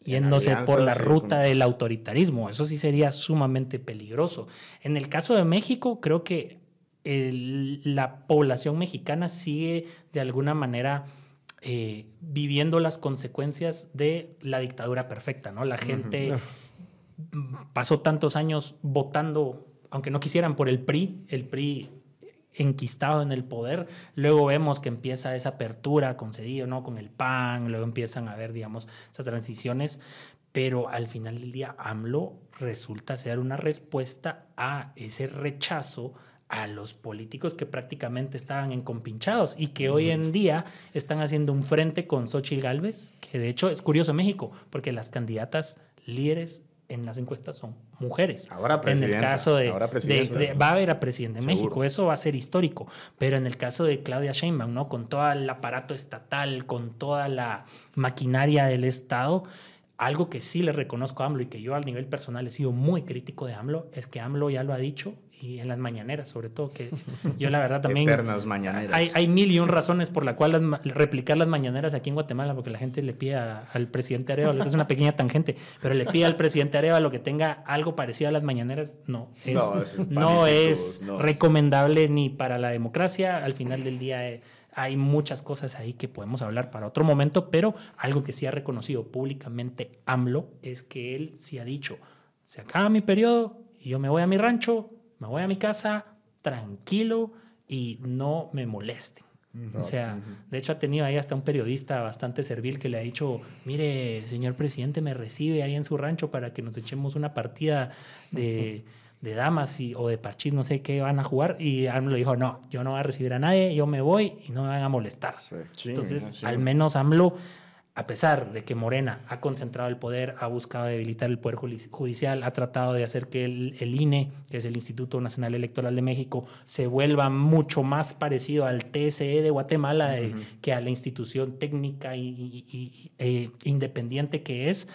yéndose por la ruta del autoritarismo. Eso sí sería sumamente peligroso. En el caso de México, creo que la población mexicana sigue de alguna manera eh, viviendo las consecuencias de la dictadura perfecta, ¿no? La gente pasó tantos años votando, aunque no quisieran, por el PRI, el PRI enquistado en el poder, luego vemos que empieza esa apertura concedida, ¿no? Con el PAN, luego empiezan a ver, digamos, esas transiciones, pero al final del día AMLO resulta ser una respuesta a ese rechazo a los políticos que prácticamente estaban encompinchados y que hoy en día están haciendo un frente con Xochitl Galvez, que de hecho es curioso México, porque las candidatas líderes en las encuestas son mujeres. Ahora En el caso de, va a haber a presidente de México, eso va a ser histórico. Pero en el caso de Claudia Sheinbaum, ¿no? Con todo el aparato estatal, con toda la maquinaria del Estado, algo que sí le reconozco a AMLO y que yo a nivel personal he sido muy crítico de AMLO, es que AMLO ya lo ha dicho y en las mañaneras, sobre todo, que yo la verdad también... Hay, mil y un razones por la cual replicar las mañaneras aquí en Guatemala, porque la gente le pide al presidente Areva es una pequeña tangente, pero le pide al presidente Areva lo que tenga algo parecido a las mañaneras, no. Es, no, es, recomendable ni para la democracia, al final del día... Eh, hay muchas cosas ahí que podemos hablar para otro momento, pero algo que sí ha reconocido públicamente AMLO es que él sí ha dicho, se acaba mi periodo y yo me voy a mi rancho me voy a mi casa tranquilo y no me molesten. o sea, de hecho ha tenido ahí hasta un periodista bastante servil que le ha dicho, mire, señor presidente, me recibe ahí en su rancho para que nos echemos una partida de, de damas y, o de parchís, no sé qué van a jugar. Y AMLO dijo, no, yo no voy a recibir a nadie, yo me voy y no me van a molestar. Entonces, al menos AMLO a pesar de que Morena ha concentrado el poder, ha buscado debilitar el poder judicial, ha tratado de hacer que el, INE, que es el Instituto Nacional Electoral de México, se vuelva mucho más parecido al TSE de Guatemala eh, que a la institución técnica y, eh, independiente que es.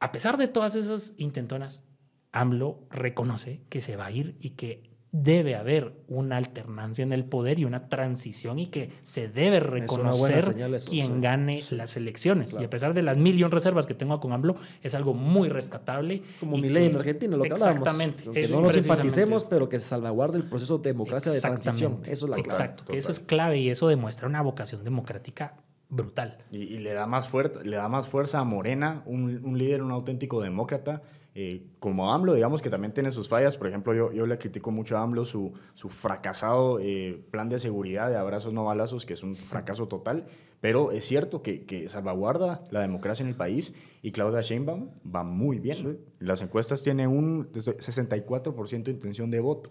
A pesar de todas esas intentonas, AMLO reconoce que se va a ir y que debe haber una alternancia en el poder y una transición y que se debe reconocer quien gane las elecciones. Y a pesar de las mil reservas que tengo con AMLO, es algo muy rescatable. Como mi ley en Argentina, lo que Exactamente. Que no nos simpaticemos, pero que se salvaguarde el proceso de democracia de transición. Eso es la clave. Exacto, eso es clave y eso demuestra una vocación democrática brutal. Y, le, da más fuerza, le da más fuerza a Morena, un líder, un auténtico demócrata, eh, como AMLO, digamos que también tiene sus fallas. Por ejemplo, yo, le critico mucho a AMLO su, su fracasado eh, plan de seguridad de abrazos no balazos, que es un fracaso total. Pero es cierto que, que, salvaguarda la democracia en el país y Claudia Sheinbaum va muy bien. Las encuestas tienen un 64% de intención de voto.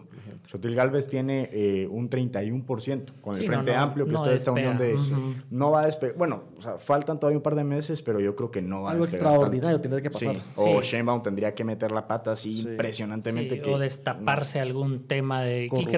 Sotil Galvez tiene eh, un 31% con el Frente Amplio que no está en unión de... No va a despegar. Bueno, faltan todavía un par de meses, pero yo creo que no va Algo a despegar. Algo extraordinario tendría que pasar. O Sheinbaum tendría que meter la pata así impresionantemente. Que, o destaparse algún tema de... Corrupción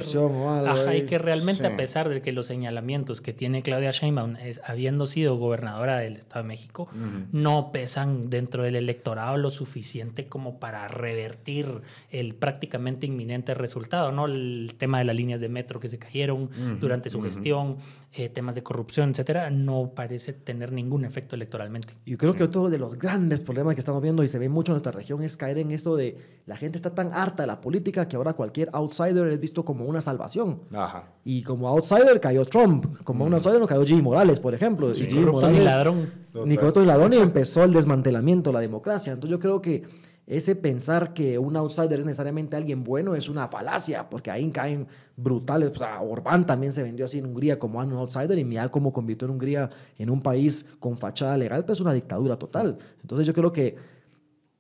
y que realmente a pesar de que los señalamientos que tiene Claudia Sheinbaum es habiendo sido gobernadora del Estado de México, no pesan dentro del electorado lo suficiente como para revertir el prácticamente inminente resultado, ¿no? El tema de las líneas de metro que se cayeron durante su gestión, eh, temas de corrupción, etcétera, no parece tener ningún efecto electoralmente. Yo creo que otro de los grandes problemas que estamos viendo y se ve mucho en nuestra región es caer en esto de la gente está tan harta de la política que ahora cualquier outsider es visto como una salvación. Ajá. Y como outsider cayó Trump, como un outsider no cayó Jimmy Morales, por ejemplo. Y Jimmy ni ladrón. Ni ladrón y empezó el desmantelamiento, de la democracia. Entonces yo creo que ese pensar que un outsider es necesariamente alguien bueno es una falacia, porque ahí caen brutales. O sea, Orbán también se vendió así en Hungría como un outsider y mirar cómo convirtió en Hungría en un país con fachada legal, pues es una dictadura total. Entonces yo creo que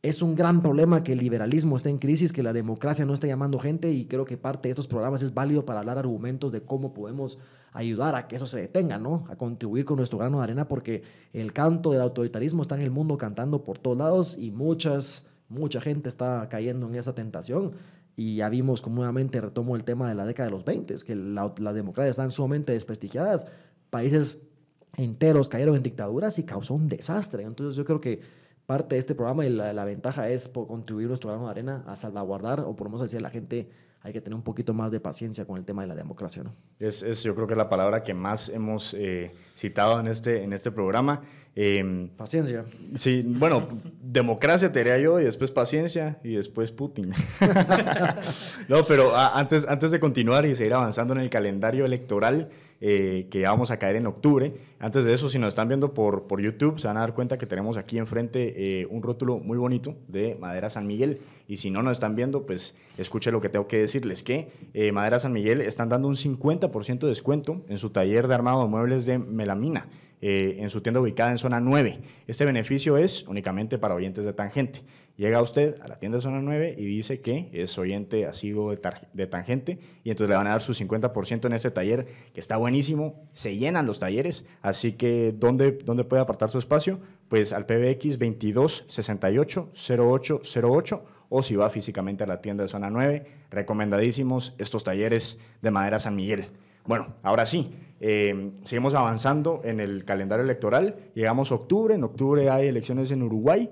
es un gran problema que el liberalismo esté en crisis, que la democracia no esté llamando gente y creo que parte de estos programas es válido para hablar argumentos de cómo podemos ayudar a que eso se detenga, ¿no? A contribuir con nuestro grano de arena porque el canto del autoritarismo está en el mundo cantando por todos lados y muchas Mucha gente está cayendo en esa tentación y ya vimos comúnmente nuevamente retomo el tema de la década de los 20, que las democracias están sumamente desprestigiadas, países enteros cayeron en dictaduras y causó un desastre. Entonces yo creo que parte de este programa y la, ventaja es por contribuir nuestro grano de arena a salvaguardar o por lo menos decir a la gente hay que tener un poquito más de paciencia con el tema de la democracia. ¿no? Es, yo creo que la palabra que más hemos eh, citado en este, en este programa. Em, paciencia. Sí, bueno, democracia te haría yo y después paciencia y después Putin. no, pero ah, antes, antes de continuar y seguir avanzando en el calendario electoral, eh, que vamos a caer en octubre. Antes de eso, si nos están viendo por, por YouTube, se van a dar cuenta que tenemos aquí enfrente eh, un rótulo muy bonito de Madera San Miguel. Y si no nos están viendo, pues escuche lo que tengo que decirles, que eh, Madera San Miguel están dando un 50% de descuento en su taller de armado de muebles de melamina. Eh, en su tienda ubicada en zona 9. Este beneficio es únicamente para oyentes de tangente. Llega usted a la tienda de zona 9 y dice que es oyente asiduo de, tangente y entonces le van a dar su 50% en ese taller que está buenísimo. Se llenan los talleres, así que ¿dónde, puede apartar su espacio? Pues al PBX 22 68 o si va físicamente a la tienda de zona 9. Recomendadísimos estos talleres de madera San Miguel. Bueno, ahora sí, eh, seguimos avanzando en el calendario electoral. Llegamos a octubre, en octubre hay elecciones en Uruguay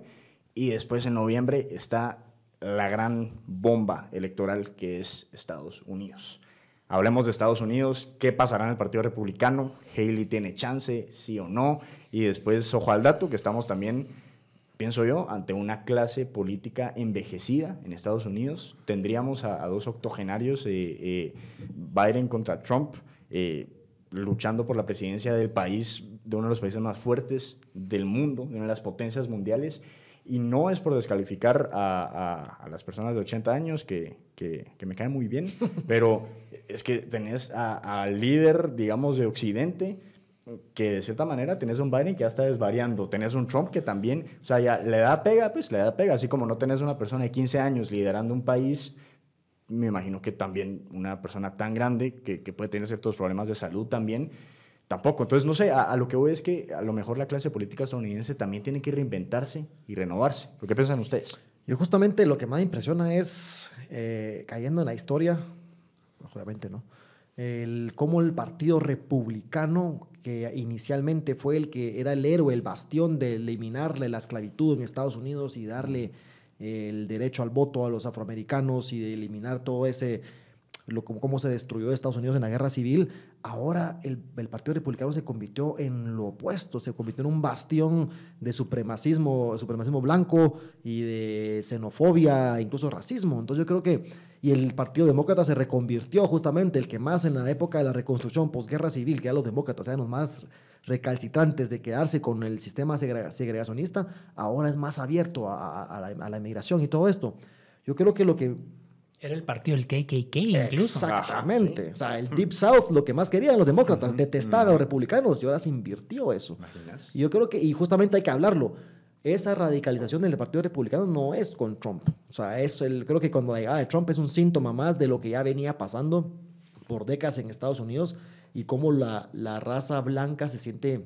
y después en noviembre está la gran bomba electoral que es Estados Unidos. Hablemos de Estados Unidos, qué pasará en el Partido Republicano, Haley tiene chance, sí o no, y después ojo al dato que estamos también, pienso yo, ante una clase política envejecida en Estados Unidos. Tendríamos a, dos octogenarios, eh, eh, Biden contra Trump. Eh, luchando por la presidencia del país, de uno de los países más fuertes del mundo, de una de las potencias mundiales. Y no es por descalificar a, las personas de 80 años, que, que, me caen muy bien, pero es que tenés al líder, digamos, de Occidente, que de cierta manera tenés un Biden que ya está desvariando, tenés un Trump que también, o sea, ya le da pega, pues le da pega, así como no tenés una persona de 15 años liderando un país me imagino que también una persona tan grande que, puede tener ciertos problemas de salud también, tampoco. Entonces, no sé, a, lo que voy es que a lo mejor la clase política estadounidense también tiene que reinventarse y renovarse. ¿Por qué piensan ustedes? Yo justamente lo que más me impresiona es, eh, cayendo en la historia, obviamente, ¿no? El, cómo el Partido Republicano, que inicialmente fue el que era el héroe, el bastión de eliminarle la esclavitud en Estados Unidos y darle el derecho al voto a los afroamericanos y de eliminar todo ese lo, cómo se destruyó Estados Unidos en la guerra civil, ahora el, Partido Republicano se convirtió en lo opuesto, se convirtió en un bastión de supremacismo, supremacismo blanco y de xenofobia, incluso racismo. Entonces yo creo que, y el Partido Demócrata se reconvirtió justamente, el que más en la época de la reconstrucción postguerra civil, que ya los demócratas eran los más recalcitrantes de quedarse con el sistema segregacionista, ahora es más abierto la, a la inmigración y todo esto. Yo creo que lo que era el partido del KKK incluso. Exactamente. O sea, el Deep South, lo que más querían los demócratas, uh a los republicanos y ahora se invirtió eso. Y yo creo que, y justamente hay que hablarlo, esa radicalización del Partido Republicano no es con Trump. O sea, es el, creo que cuando la llegada de Trump es un síntoma más de lo que ya venía pasando por décadas en Estados Unidos y cómo la, la raza blanca se siente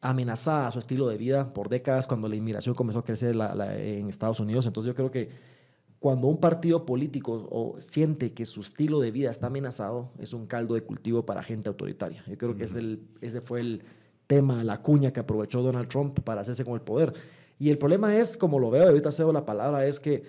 amenazada a su estilo de vida por décadas cuando la inmigración comenzó a crecer en Estados Unidos. Entonces yo creo que cuando un partido político siente que su estilo de vida está amenazado, es un caldo de cultivo para gente autoritaria. Yo creo que ese fue el tema, la cuña que aprovechó Donald Trump para hacerse con el poder. Y el problema es, como lo veo, ahorita cedo la palabra, es que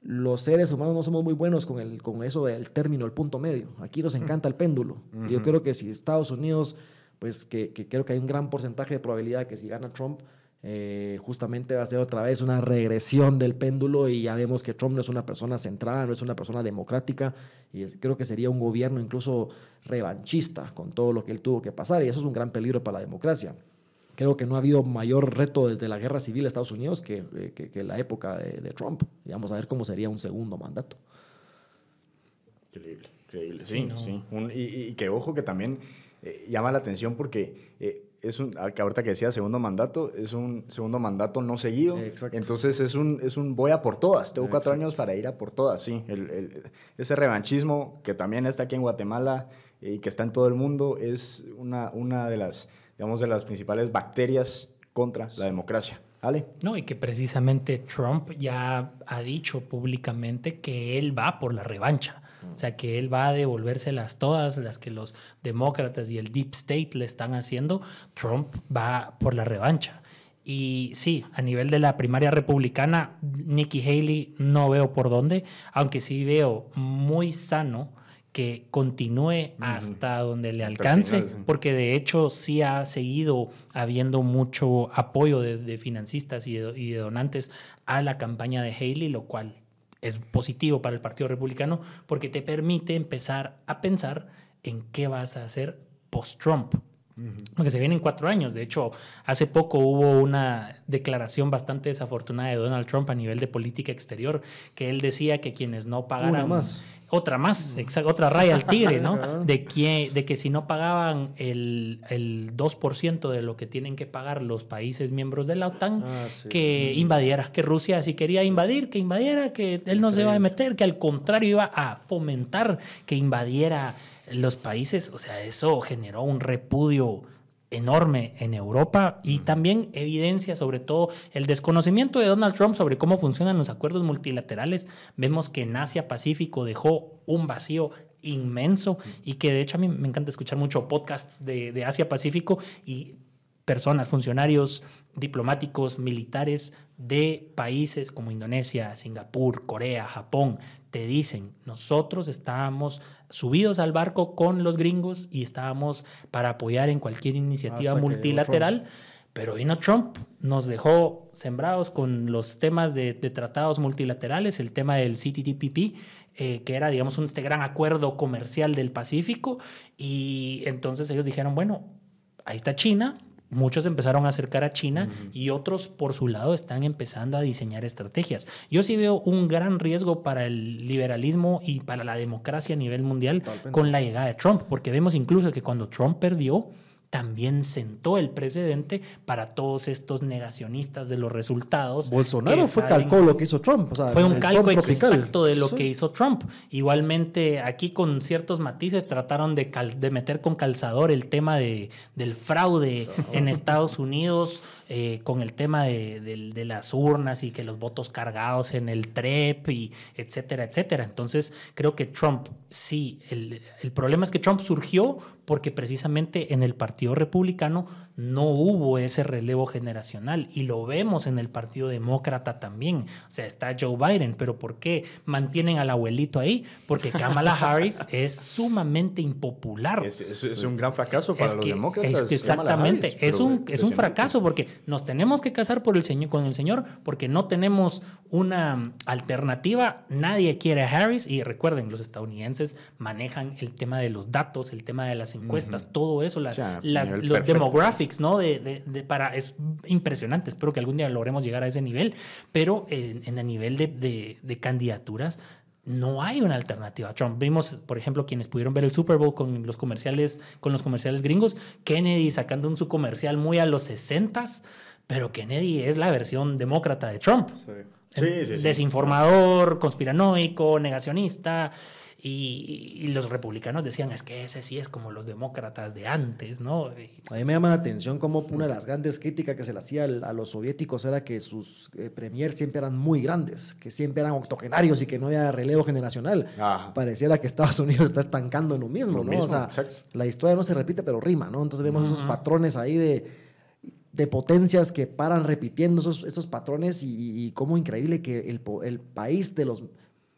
los seres humanos no somos muy buenos con, el, con eso del término, el punto medio. Aquí nos encanta el péndulo. Yo creo que si Estados Unidos, pues que, creo que hay un gran porcentaje de probabilidad que si gana Trump, eh, justamente va a ser otra vez una regresión del péndulo y ya vemos que Trump no es una persona centrada, no es una persona democrática y creo que sería un gobierno incluso revanchista con todo lo que él tuvo que pasar y eso es un gran peligro para la democracia. Creo que no ha habido mayor reto desde la guerra civil de Estados Unidos que, eh, que, la época de, Trump. Y vamos a ver cómo sería un segundo mandato. Increíble, increíble. Sí, sí. y, que ojo que también eh, llama la atención porque es un, ah, ahorita que decía segundo mandato, es un segundo mandato no seguido. Entonces es un, es un voy a por todas. Tengo cuatro años para ir a por todas, sí. ese revanchismo que también está aquí en Guatemala eh, y que está en todo el mundo es una, una de, las, digamos, de las principales bacterias contra la democracia. No, y que precisamente Trump ya ha dicho públicamente que él va por la revancha. O sea, que él va a devolvérselas todas, las que los demócratas y el deep state le están haciendo, Trump va por la revancha. Y sí, a nivel de la primaria republicana, Nikki Haley no veo por dónde, aunque sí veo muy sano que continúe hasta donde le alcance, porque de hecho sí ha seguido habiendo mucho apoyo de, de financistas y de donantes a la campaña de Haley, lo cual es positivo para el Partido Republicano porque te permite empezar a pensar en qué vas a hacer post-Trump. Porque se vienen cuatro años. De hecho, hace poco hubo una declaración bastante desafortunada de Donald Trump a nivel de política exterior, que él decía que quienes no pagaran, más otra más, otra raya al tigre, ¿no? De, que, de que si no pagaban el, el 2% de lo que tienen que pagar los países miembros de la OTAN, ah, que invadiera, que Rusia si quería invadir, que invadiera, que él no se iba a meter, que al contrario iba a fomentar que invadiera los países. O sea, eso generó un repudio enorme en Europa y también evidencia sobre todo el desconocimiento de Donald Trump sobre cómo funcionan los acuerdos multilaterales. Vemos que en Asia Pacífico dejó un vacío inmenso y que de hecho a mí me encanta escuchar mucho podcasts de, de Asia Pacífico y personas, funcionarios diplomáticos, militares de países como Indonesia, Singapur, Corea, Japón, te dicen, nosotros estábamos subidos al barco con los gringos y estábamos para apoyar en cualquier iniciativa multilateral. Pero vino Trump, nos dejó sembrados con los temas de, tratados multilaterales, el tema del CTTPP, eh, que era, digamos, un, este gran acuerdo comercial del Pacífico. Y entonces ellos dijeron, bueno, ahí está China, Muchos empezaron a acercar a China y otros por su lado están empezando a diseñar estrategias. Yo sí veo un gran riesgo para el liberalismo y para la democracia a nivel mundial con la llegada de Trump, porque vemos incluso que cuando Trump perdió, también sentó el precedente para todos estos negacionistas de los resultados. Bolsonaro fue lo que hizo Trump. fue un calco exacto de lo que hizo Trump. Igualmente, aquí con ciertos matices trataron de, meter con calzador el tema de, del fraude en Estados Unidos eh, con el tema de, las urnas y que los votos cargados en el TREP y etcétera, etcétera. Entonces, creo que Trump, sí, el, problema es que Trump surgió porque precisamente en el Partido Republicano no hubo ese relevo generacional y lo vemos en el Partido Demócrata también. O sea, está Joe Biden, pero ¿por qué mantienen al abuelito ahí? Porque Kamala Harris es sumamente impopular. Es, un gran fracaso para los demócratas. exactamente, es, un, es un fracaso porque nos tenemos que casar por el señor, con el Señor porque no tenemos una alternativa. Nadie quiere a Harris. Y recuerden, los estadounidenses manejan el tema de los datos, el tema de las encuestas, todo eso, los demographics, ¿no? De, para, es impresionante. Espero que algún día logremos llegar a ese nivel. Pero en, en el nivel de, de candidaturas, no hay una alternativa a Trump. Vimos, por ejemplo, quienes pudieron ver el Super Bowl con los comerciales, con los comerciales gringos, Kennedy sacando un su comercial muy a los 60 pero Kennedy es la versión demócrata de Trump. Sí. Sí, sí, desinformador, conspiranoico, negacionista, y, los republicanos decían, es que ese sí es como los demócratas de antes, ¿no? a mí me llama la atención cómo una de las grandes críticas que se le hacía a los soviéticos era que sus eh, premiers siempre eran muy grandes, que siempre eran octogenarios y que no había relevo generacional. Ah. Pareciera que Estados Unidos está estancando en lo mismo, ¿no? o sea, la historia no se repite, pero rima, ¿no? Entonces vemos esos patrones ahí de de potencias que paran repitiendo esos, patrones y, y, cómo increíble que el país de los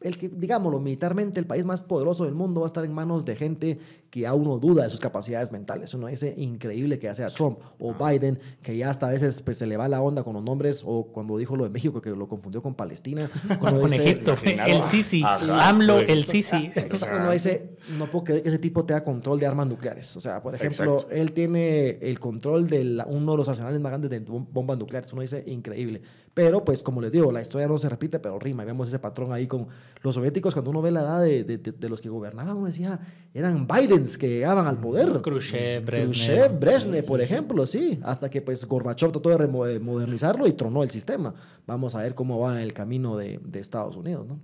el que, digámoslo, militarmente el país más poderoso del mundo va a estar en manos de gente que ya uno duda de sus capacidades mentales. Uno dice, increíble que ya sea Trump o Biden, que ya hasta a veces pues, se le va la onda con los nombres, o cuando dijo lo de México, que lo confundió con Palestina. con Egipto, el Sisi, AMLO, el Sisi. uno dice, no puedo creer que ese tipo tenga control de armas nucleares. O sea, por ejemplo, él tiene el control de uno de los arsenales más grandes de bombas nucleares. Uno dice, increíble. Pero, pues, como les digo, la historia no se repite, pero rima. Y vemos ese patrón ahí con los soviéticos. Cuando uno ve la edad de, de los que gobernaban, uno decía, eran Biden que llegaban al poder. Khrushchev, Brezhnev. Brezhnev, por ejemplo, sí. Hasta que pues Gorbachev trató de modernizarlo y tronó el sistema. Vamos a ver cómo va el camino de Estados Unidos, ¿no?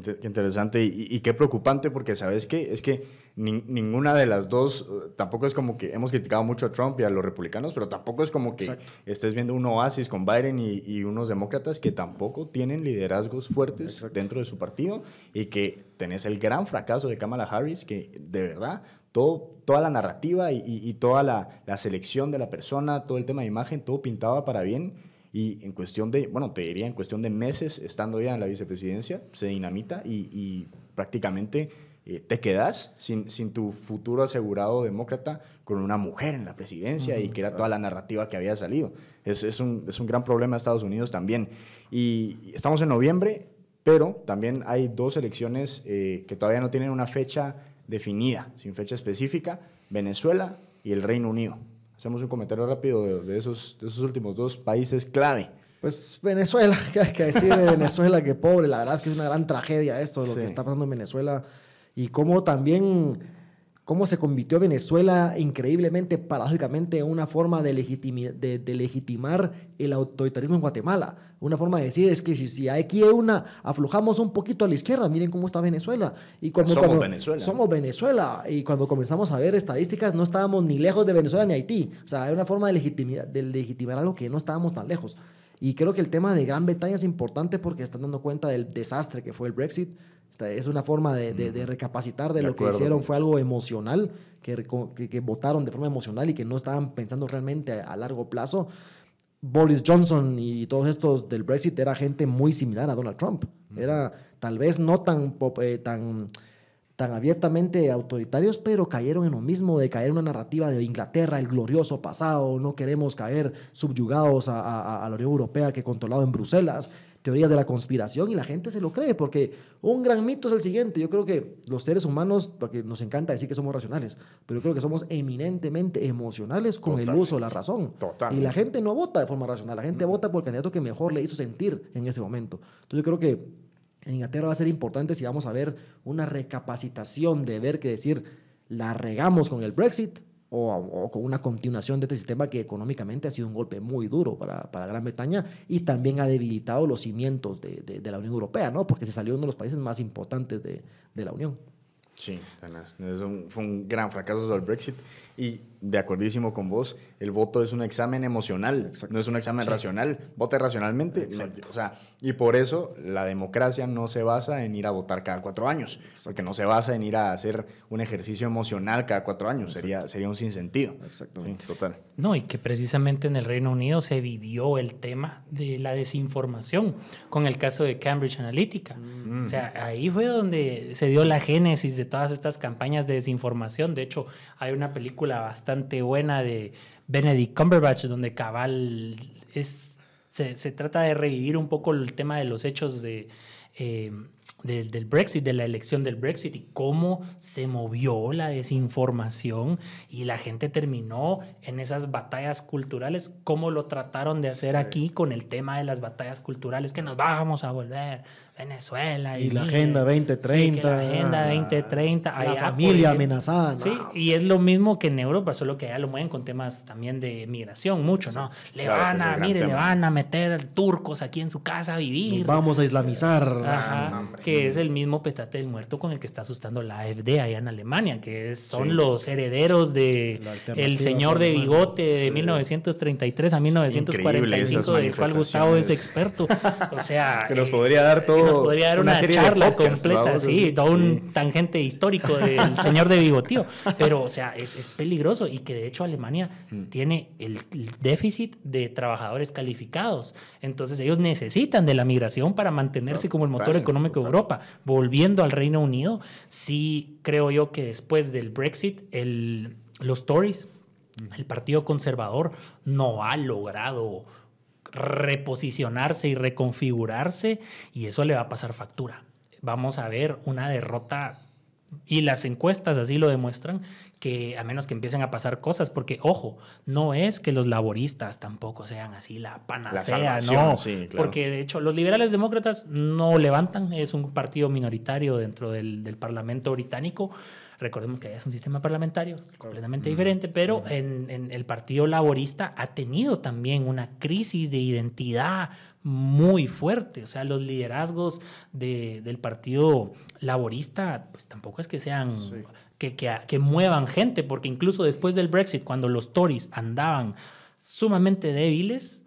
Qué, interesante y, qué preocupante porque, ¿sabes qué? Es que ninguna de las dos, eh, tampoco es como que hemos criticado mucho a Trump y a los republicanos, pero tampoco es como que estés viendo un oasis con Biden y, unos demócratas que tampoco tienen liderazgos fuertes dentro de su partido y que tenés el gran fracaso de Kamala Harris, que de verdad todo, toda la narrativa y, toda la, la, selección de la persona, todo el tema de imagen, todo pintaba para bien y en cuestión de, bueno, te diría, en cuestión de meses estando ya en la vicepresidencia, se dinamita y, y prácticamente eh, te quedas sin, sin, tu futuro asegurado demócrata con una mujer en la presidencia y que era toda la narrativa que había salido. Es, es, un, es un gran problema de Estados Unidos también. Y estamos en noviembre, pero también hay dos elecciones eh, que todavía no tienen una fecha definida, sin fecha específica, Venezuela y el Reino Unido hacemos un comentario rápido de, esos, esos últimos dos países clave. Pues Venezuela, que que decir de Venezuela, que pobre, la verdad es que es una gran tragedia esto, lo que está pasando en Venezuela y cómo también cómo se convirtió Venezuela increíblemente, paradójicamente, en una forma de, legitimar el autoritarismo en Guatemala. Una forma de decir es que si, si aquí hay una, aflojamos un poquito a la izquierda, miren cómo está Venezuela. Y cuando, somos Venezuela. Venezuela. Y cuando comenzamos a ver estadísticas, no estábamos ni lejos de Venezuela ni Haití. O sea, era una forma de, de legitimar algo que no estábamos tan lejos. Y creo que el tema de Gran Bretaña es importante porque están dando cuenta del desastre que fue el Brexit es una forma de, recapacitar de, lo que hicieron, fue algo emocional, que, votaron de forma emocional y que no estaban pensando realmente a, largo plazo. Boris Johnson y todos estos del Brexit era gente muy similar a Donald Trump. Era tal vez no tan, eh, tan, tan abiertamente autoritarios, pero cayeron en lo mismo de caer en una narrativa de Inglaterra, el glorioso pasado, no queremos caer subyugados a, a, a la Unión Europea que controlado en Bruselas teorías de la conspiración y la gente se lo cree, porque un gran mito es el siguiente. Yo creo que los seres humanos, porque nos encanta decir que somos racionales, pero yo creo que somos eminentemente emocionales con el uso de la razón. Y la gente no vota de forma racional, la gente vota por el candidato que mejor le hizo sentir en ese momento. Entonces yo creo que en Inglaterra va a ser importante si vamos a ver una recapacitación de ver que decir, la regamos con el Brexit, o, con una continuación de este sistema que económicamente ha sido un golpe muy duro para, para Gran Bretaña y también ha debilitado los cimientos de, de, la Unión Europea, ¿no? Porque se salió uno de los países más importantes de, de la Unión. Sí, fue un gran fracaso sobre el Brexit. Y de acordísimo con vos, el voto es un examen emocional, no es un examen racional. Vote racionalmente. O sea, y por eso la democracia no se basa en ir a votar cada cuatro años, porque no se basa en ir a hacer un ejercicio emocional cada cuatro años. Sería, sería un sinsentido. Exactamente. total. No, y que precisamente en el Reino Unido se vivió el tema de la desinformación con el caso de Cambridge Analytica. Mm. O sea, ahí fue donde se dio la génesis de todas estas campañas de desinformación. De hecho, hay una película bastante buena de Benedict Cumberbatch, donde cabal es, se, trata de revivir un poco el tema de los hechos de... Eh, del, Brexit, de la elección del Brexit y cómo se movió la desinformación y la gente terminó en esas batallas culturales, cómo lo trataron de hacer aquí con el tema de las batallas culturales, que nos vamos a volver Venezuela. Y, la Agenda 2030. la Agenda 2030. Ah, la, familia amenazada. Sí, y es lo mismo que en Europa, solo que allá lo mueven con temas también de migración, mucho, ¿no? Le van a, mire, le van a meter turcos aquí en su casa a vivir. vamos a islamizar. Ah, que es el mismo petate del muerto con el que está asustando la AfD allá en Alemania, que son los herederos de el señor de bigote de 1933 a 1945, del cual Gustavo es experto. O sea... que nos eh, podría dar todo nos podría dar una, charla completa, sí, todo un tangente histórico del señor de bigotío. Pero, o sea, es, peligroso y que de hecho Alemania mm. tiene el, déficit de trabajadores calificados. Entonces, ellos necesitan de la migración para mantenerse como el motor económico de Europa. Volviendo al Reino Unido, sí creo yo que después del Brexit, los Tories, mm. el Partido Conservador, no ha logrado reposicionarse y reconfigurarse y eso le va a pasar factura. Vamos a ver una derrota y las encuestas así lo demuestran, que a menos que empiecen a pasar cosas, porque ojo, no es que los laboristas tampoco sean así la panacea, no, porque de hecho los liberales demócratas no levantan, es un partido minoritario dentro del Parlamento británico, Recordemos que allá es un sistema parlamentario completamente diferente, pero en, el Partido Laborista ha tenido también una crisis de identidad muy fuerte. O sea, los liderazgos del Partido Laborista, pues tampoco es que sean... Que, que, que muevan gente, porque incluso después del Brexit, cuando los Tories andaban sumamente débiles,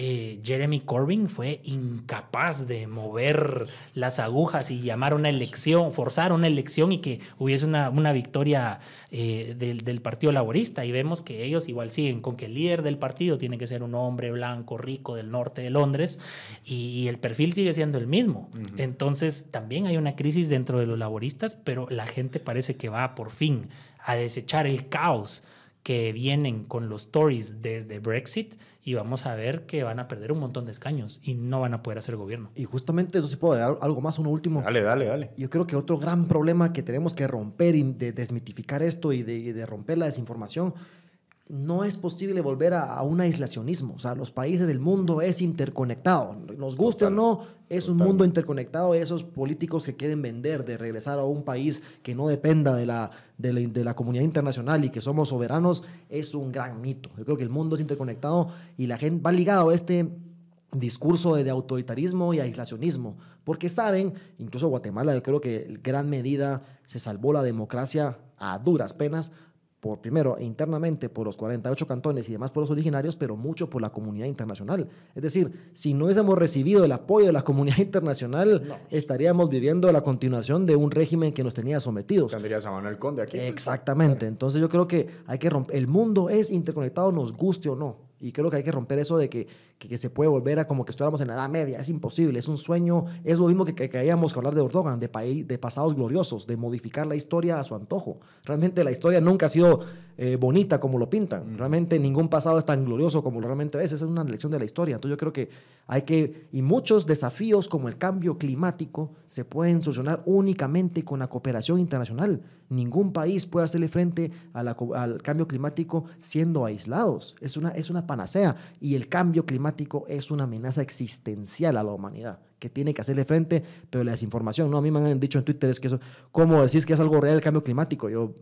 eh, Jeremy Corbyn fue incapaz de mover las agujas y llamar una elección, forzar una elección y que hubiese una, victoria eh, del, Partido Laborista. Y vemos que ellos igual siguen con que el líder del partido tiene que ser un hombre blanco, rico, del norte de Londres, y, el perfil sigue siendo el mismo. Entonces también hay una crisis dentro de los laboristas, pero la gente parece que va por fin a desechar el caos que vienen con los Tories desde Brexit y vamos a ver que van a perder un montón de escaños y no van a poder hacer gobierno. Y justamente eso se puedo dar algo más, uno último. Dale, dale, dale. Yo creo que otro gran problema que tenemos que romper y de desmitificar esto y de romper la desinformación no es posible volver a, un aislacionismo. O sea, los países del mundo es interconectado. Nos guste o no, es un mundo interconectado. Esos políticos que quieren vender de regresar a un país que no dependa de la, comunidad internacional y que somos soberanos es un gran mito. Yo creo que el mundo es interconectado y la gente va ligado a este discurso de, autoritarismo y aislacionismo, porque saben, incluso Guatemala, yo creo que en gran medida se salvó la democracia a duras penas por primero e internamente por los 48 cantones y demás los originarios, pero mucho por la comunidad internacional. Es decir, si no hubiésemos recibido el apoyo de la comunidad internacional, estaríamos viviendo la continuación de un régimen que nos tenía sometidos. aquí. Exactamente. Entonces yo creo que hay que romper. El mundo es interconectado, nos guste o no. Y creo que hay que romper eso de que que, se puede volver a como que estuviéramos en la Edad Media. Es imposible, es un sueño, es lo mismo que, que que hablar de Erdogan, de, de pasados gloriosos, de modificar la historia a su antojo. Realmente la historia nunca ha sido eh, bonita como lo pintan. Mm. Realmente ningún pasado es tan glorioso como realmente es. Esa es una lección de la historia. Entonces yo creo que hay que, y muchos desafíos como el cambio climático se pueden solucionar únicamente con la cooperación internacional. Ningún país puede hacerle frente al cambio climático siendo aislados. Es una, es una panacea. Y el cambio climático es una amenaza existencial a la humanidad, que tiene que hacerle frente, pero la desinformación, ¿no? A mí me han dicho en Twitter, es que eso, ¿cómo decís que es algo real el cambio climático? Yo,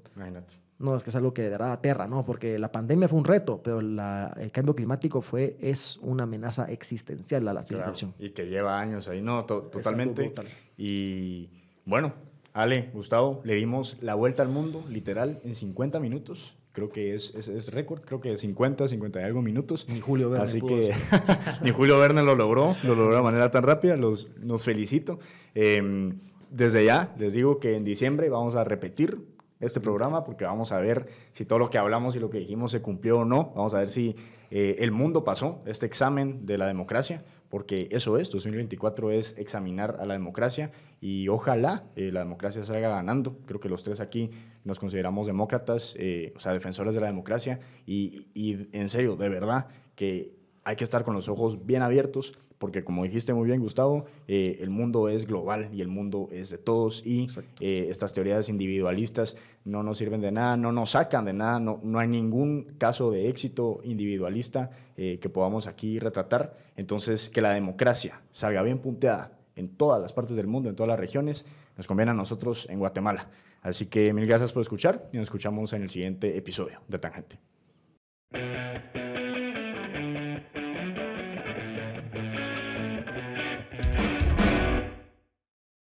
no, es que es algo que dará a tierra, ¿no? Porque la pandemia fue un reto, pero el cambio climático fue, es una amenaza existencial a la civilización. y que lleva años ahí, ¿no? totalmente. Y bueno, Ale, Gustavo, le dimos la vuelta al mundo, literal, en 50 minutos creo que es, es, récord, creo que 50, 50 y algo minutos. Ni Julio Verne. Así que ni Julio Verne lo logró, lo logró de manera tan rápida, los, nos felicito. Em, desde ya les digo que en diciembre vamos a repetir este programa porque vamos a ver si todo lo que hablamos y lo que dijimos se cumplió o no, vamos a ver si eh, el mundo pasó este examen de la democracia porque eso es, 2024 es examinar a la democracia y ojalá eh, la democracia salga ganando. Creo que los tres aquí nos consideramos demócratas, eh, o sea, defensores de la democracia y en serio, de verdad, que hay que estar con los ojos bien abiertos porque como dijiste muy bien, Gustavo, eh, el mundo es global y el mundo es de todos y eh, estas teorías individualistas no nos sirven de nada, no nos sacan de nada, no, no hay ningún caso de éxito individualista eh, que podamos aquí retratar. Entonces, que la democracia salga bien punteada en todas las partes del mundo, en todas las regiones, nos conviene a nosotros en Guatemala. Así que mil gracias por escuchar y nos escuchamos en el siguiente episodio de Tangente.